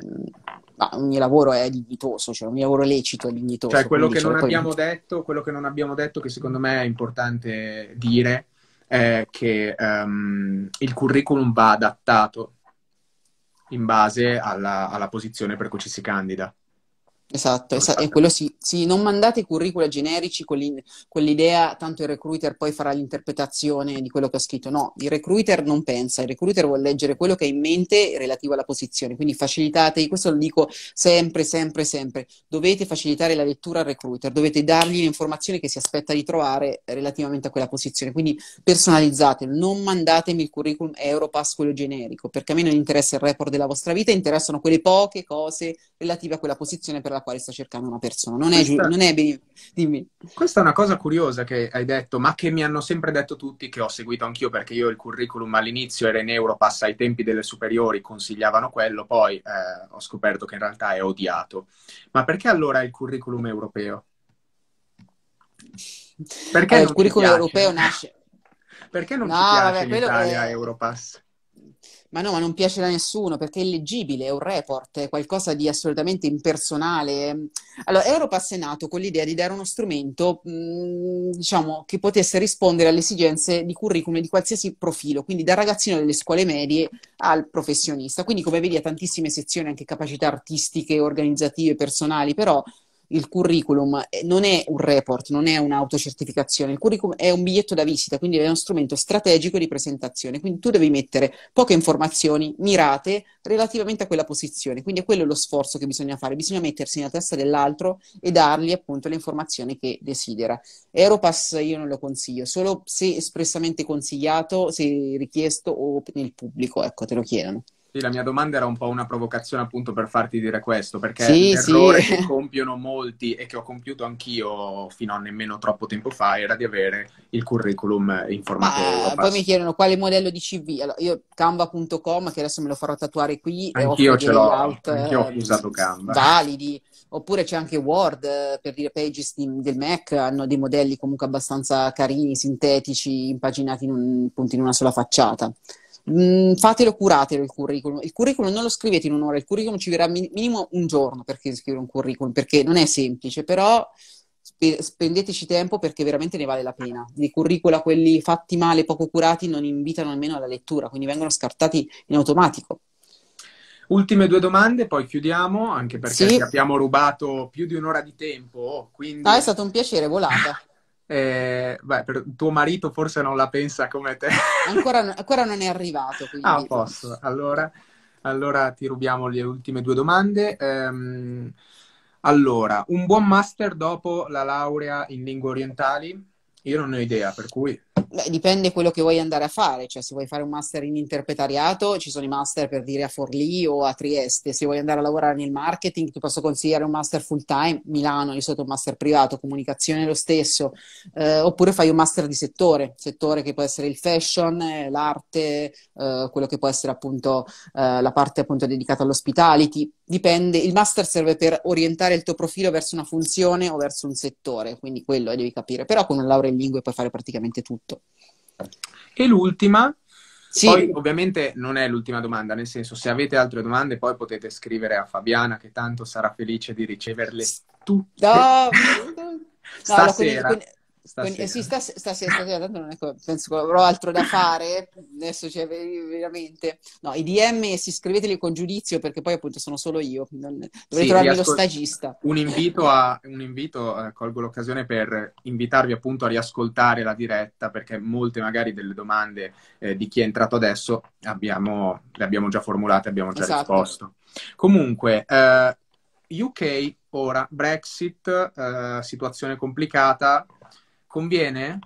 S2: ma ogni lavoro è dignitoso, cioè ogni lavoro lecito è dignitoso. Cioè, quello, che non, abbiamo poi...
S1: detto, quello che non abbiamo detto, che secondo me è importante dire, è che um, il curriculum va adattato in base alla, alla posizione per cui ci si candida. Esatto, esatto, e quello sì,
S2: sì, non mandate curricula generici con, l'idea tanto il recruiter poi farà l'interpretazione di quello che ho scritto, no, il recruiter non pensa, il recruiter vuole leggere quello che ha in mente relativo alla posizione, quindi facilitate, questo lo dico sempre, sempre, sempre, dovete facilitare la lettura al recruiter, dovete dargli le informazioni che si aspetta di trovare relativamente a quella posizione, quindi personalizzate, non mandatemi il curriculum Europass, quello generico, perché a me non interessa il report della vostra vita, interessano quelle poche cose relative a quella posizione per alla quale sta cercando una persona. Non è, questa, non è
S1: ben... Dimmi. Questa è una cosa curiosa che hai detto, ma che mi hanno sempre detto tutti, che ho seguito anch'io perché io il curriculum all'inizio era in euro, passa ai tempi delle superiori, consigliavano quello, poi eh, ho scoperto che in realtà è odiato. Ma perché allora il curriculum europeo? Perché allora, eh, il curriculum europeo nasce... Perché non no, ci piace vabbè, l'Italia è... Europass?
S2: Ma no, ma non piace da nessuno perché è leggibile, è un report, è qualcosa di assolutamente impersonale. Allora, Europass è nato con l'idea di dare uno strumento, mm, diciamo, che potesse rispondere alle esigenze di curriculum di qualsiasi profilo, quindi dal ragazzino delle scuole medie al professionista. Quindi, come vedi, ha tantissime sezioni, anche capacità artistiche, organizzative, personali, però il curriculum eh, non è un report, non è un'autocertificazione, il curriculum è un biglietto da visita, quindi è uno strumento strategico di presentazione, quindi tu devi mettere poche informazioni mirate relativamente a quella posizione, quindi è quello lo sforzo che bisogna fare, bisogna mettersi nella testa dell'altro e dargli appunto le informazioni che desidera. Europass io non lo consiglio, solo se espressamente consigliato, se richiesto o nel pubblico, ecco, te lo chiedono.
S1: Sì, la mia domanda era un po' una provocazione appunto per farti dire questo, perché sì, l'errore sì. che compiono molti e che ho compiuto anch'io fino a nemmeno troppo tempo fa era di avere il curriculum in formato Ma, Poi mi
S2: chiedono quale modello di CV. Allora, io canva.com, che adesso me lo farò tatuare qui. Anch'io ce l'ho, out, anch'io ho ehm,
S1: usato Canva.
S2: Validi. Oppure c'è anche Word, eh, per dire Pages di, del Mac, hanno dei modelli comunque abbastanza carini, sintetici, impaginati in un, appunto in una sola facciata mh, mm, fatelo, curatelo il curriculum. Il curriculum non lo scrivete in un'ora, il curriculum ci verrà min- minimo un giorno perché scrivere un curriculum, perché non è semplice, però spe- spendeteci tempo perché veramente ne vale la pena. I curricula, quelli fatti male, poco curati, non invitano almeno alla lettura, quindi vengono scartati in automatico.
S1: Ultime due domande, poi chiudiamo, anche perché sì. abbiamo rubato più di un'ora di
S2: tempo. Quindi... Ah, è stato un piacere, volata.
S1: Eh, beh, per, tuo marito forse non la pensa come te.
S2: Ancora, ancora non è arrivato. Quindi... Ah, posso.
S1: Allora, allora, ti rubiamo le ultime due domande. Ehm, allora, un buon master dopo la laurea in lingue orientali? Io non ne ho idea, per cui... Beh,
S2: dipende quello che vuoi andare a fare, cioè se vuoi fare un master in interpretariato ci sono i master per dire a Forlì o a Trieste, se vuoi andare a lavorare nel marketing ti posso consigliare un master full time, Milano di solito un master privato, comunicazione lo stesso, eh, oppure fai un master di settore, settore che può essere il fashion, eh, l'arte, eh, quello che può essere appunto eh, la parte appunto dedicata all'ospitality, dipende, il master serve per orientare il tuo profilo verso una funzione o verso un settore, quindi quello eh, devi capire, però con una laurea in lingue puoi fare praticamente tutto.
S1: E l'ultima, sì. Poi ovviamente non è l'ultima domanda, nel senso se avete altre domande poi potete scrivere a Fabiana che tanto sarà felice di riceverle tutte. No,
S2: no,
S1: Stasera.
S2: Stasera. Sì, stas- stasera, stasera, tanto non è come, penso che avrò altro da fare, adesso c'è veramente... No, i DM si scriveteli con giudizio perché poi appunto sono solo io, non... dovrei sì, trovarmi riascol- lo stagista. Un invito, a,
S1: un invito eh, colgo l'occasione per invitarvi appunto a riascoltare la diretta perché molte magari delle domande eh, di chi è entrato adesso abbiamo, le abbiamo già formulate, abbiamo già esatto. risposto. Comunque, eh, UK ora, Brexit, eh, situazione complicata, Conviene?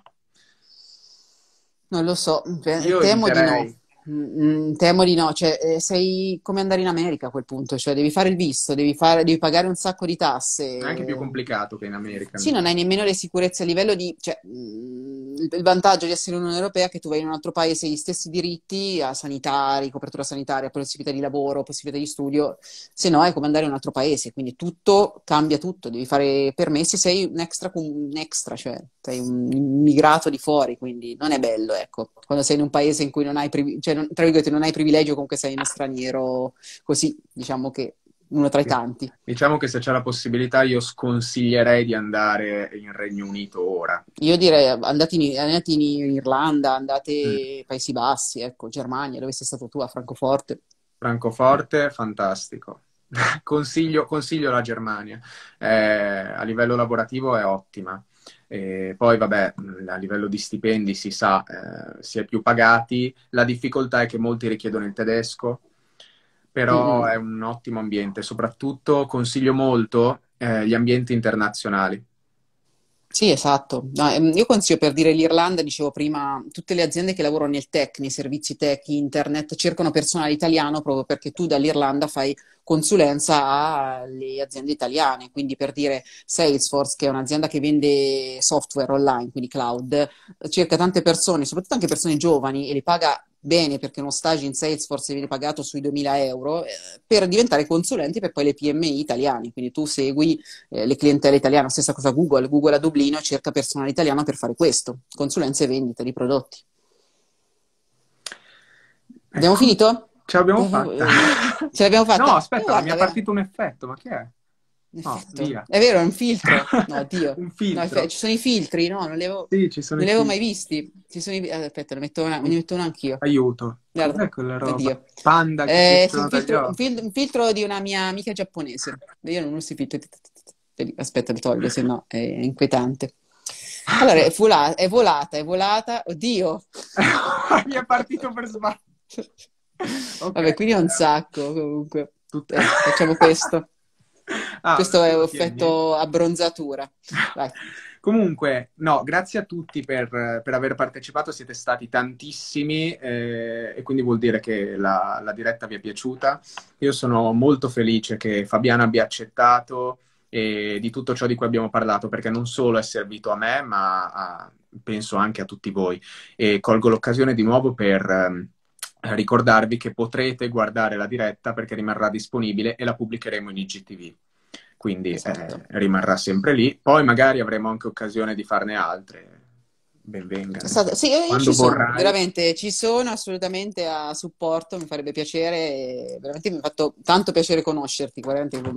S2: Non lo so, Io temo eviterei. di no. Mm, mm, temo di no, cioè, eh, sei come andare in America a quel punto, cioè devi fare il visto, devi, fare, devi pagare un sacco di tasse. È anche più
S1: complicato che in America. Sì, non hai
S2: nemmeno le sicurezze a livello di... Cioè, mm, il vantaggio di essere in Unione Europea è che tu vai in un altro paese hai gli stessi diritti a sanitari, copertura sanitaria, possibilità di lavoro, possibilità di studio, se no è come andare in un altro paese, quindi tutto cambia tutto, devi fare permessi, sei un extra, un extra cioè sei un immigrato di fuori, quindi non è bello, ecco, quando sei in un paese in cui non hai privilegi cioè, cioè, non, tra virgolette, non hai privilegio comunque sei uno ah. straniero così, diciamo che uno tra i tanti.
S1: Diciamo che se c'è la possibilità io sconsiglierei di andare in Regno Unito ora.
S2: Io direi andate in, andate in Irlanda, andate nei mm. Paesi Bassi, ecco, Germania, dove sei stato tu, a Francoforte. Francoforte,
S1: fantastico. consiglio, consiglio, la Germania, eh, a livello lavorativo è ottima. E poi, vabbè, a livello di stipendi si sa, eh, si è più pagati. La difficoltà è che molti richiedono il tedesco, però mm, mm. è un ottimo ambiente. Soprattutto consiglio molto eh, gli ambienti internazionali.
S2: Sì, esatto. No, ehm, io consiglio per dire l'Irlanda, dicevo prima, tutte le aziende che lavorano nel tech, nei servizi tech, internet, cercano personale italiano proprio perché tu dall'Irlanda fai consulenza alle aziende italiane. Quindi per dire Salesforce, che è un'azienda che vende software online, quindi cloud, cerca tante persone, soprattutto anche persone giovani, e le paga bene perché uno stage in Salesforce viene pagato sui 2000 euro eh, per diventare consulenti per poi le PMI italiane. Quindi tu segui eh, le clientele italiane, stessa cosa Google, Google a Dublino cerca personale italiano per fare questo, consulenza e vendita di prodotti. Abbiamo ecco. finito? Ce l'abbiamo fatta. Ce l'abbiamo fatta. No, aspetta, guarda, eh, mi è partito un
S1: effetto, ma chi è? Oh, è
S2: vero, è un filtro. No, Dio. filtro. No, cioè, ci sono i filtri, no? Non li avevo, sì, non li avevo mai visti. I... Eh, aspetta, ne metto, una... metto uno anch'io. Aiuto. Guarda. Ecco la roba. Oddio. Panda. Che eh, un, filtro, un, fil- un, filtro, di una mia amica giapponese. Io non uso i filtri. Aspetta, lo toglio, se no è inquietante. Allora, è, volata, è volata, è volata. Oddio.
S1: Mi è partito per sbaglio. Okay.
S2: Vabbè, quindi è un sacco comunque. Tut- eh, facciamo questo. Ah, Questo è effetto abbronzatura.
S1: Dai. Comunque, no, grazie a tutti per, per aver partecipato, siete stati tantissimi eh, e quindi vuol dire che la, la, diretta vi è piaciuta. Io sono molto felice che Fabiana abbia accettato eh, di tutto ciò di cui abbiamo parlato, perché non solo è servito a me, ma a, penso anche a tutti voi. E colgo l'occasione di nuovo per... Ehm, ricordarvi che potrete guardare la diretta perché rimarrà disponibile e la pubblicheremo in IGTV. Quindi eh, esatto. eh, rimarrà sempre lì. Poi magari avremo anche occasione di farne altre. Benvenga. Esatto. Sì, io ci vorrai... sono, veramente,
S2: ci sono assolutamente a supporto, mi farebbe piacere, veramente mi ha fatto tanto piacere conoscerti.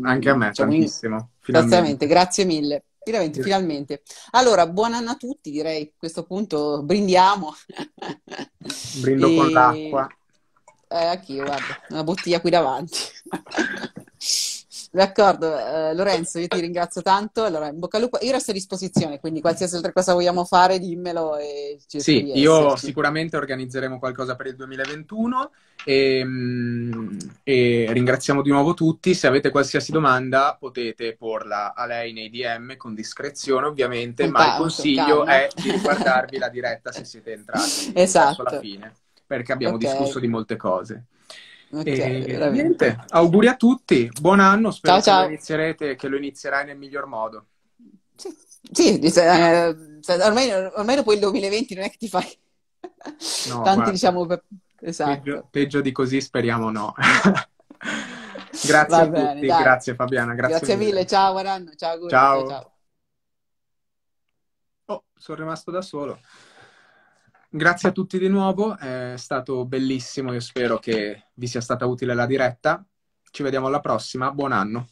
S2: Anche a me, diciamo, tantissimo.
S1: Finalmente.
S2: Grazie mille. Finalmente, finalmente. Allora, buon anno a tutti, direi. A questo punto brindiamo.
S1: Brindo e... con l'acqua.
S2: Eh, anche guarda, una bottiglia qui davanti. D'accordo, eh, Lorenzo, io ti ringrazio tanto. Allora, in bocca al lupo. Io resto a disposizione, quindi qualsiasi altra cosa vogliamo fare, dimmelo. E ci sì, eh, io esserci.
S1: sicuramente organizzeremo qualcosa per il 2021 e, mm, e, ringraziamo di nuovo tutti. Se avete qualsiasi domanda potete porla a lei nei DM con discrezione, ovviamente, ma tanto, il consiglio è di guardarvi la diretta se siete entrati esatto. alla fine, perché abbiamo okay. discusso di molte cose. Okay, e, niente, auguri a tutti, buon anno, spero ciao, ciao. Che, lo inizierete, che lo inizierai nel miglior modo.
S2: Sì, sì eh, cioè, ormai, ormai poi il 2020 non è che ti fai
S1: no, tanti, guarda, diciamo, esatto. peggio, peggio, di così speriamo no. grazie Va a bene, tutti, dai. grazie Fabiana, grazie, grazie mille. mille.
S2: ciao Aranno, ciao, auguri, ciao. ciao.
S1: Oh, sono rimasto da solo. Grazie a tutti di nuovo, è stato bellissimo, io spero che vi sia stata utile la diretta. Ci vediamo alla prossima, buon anno.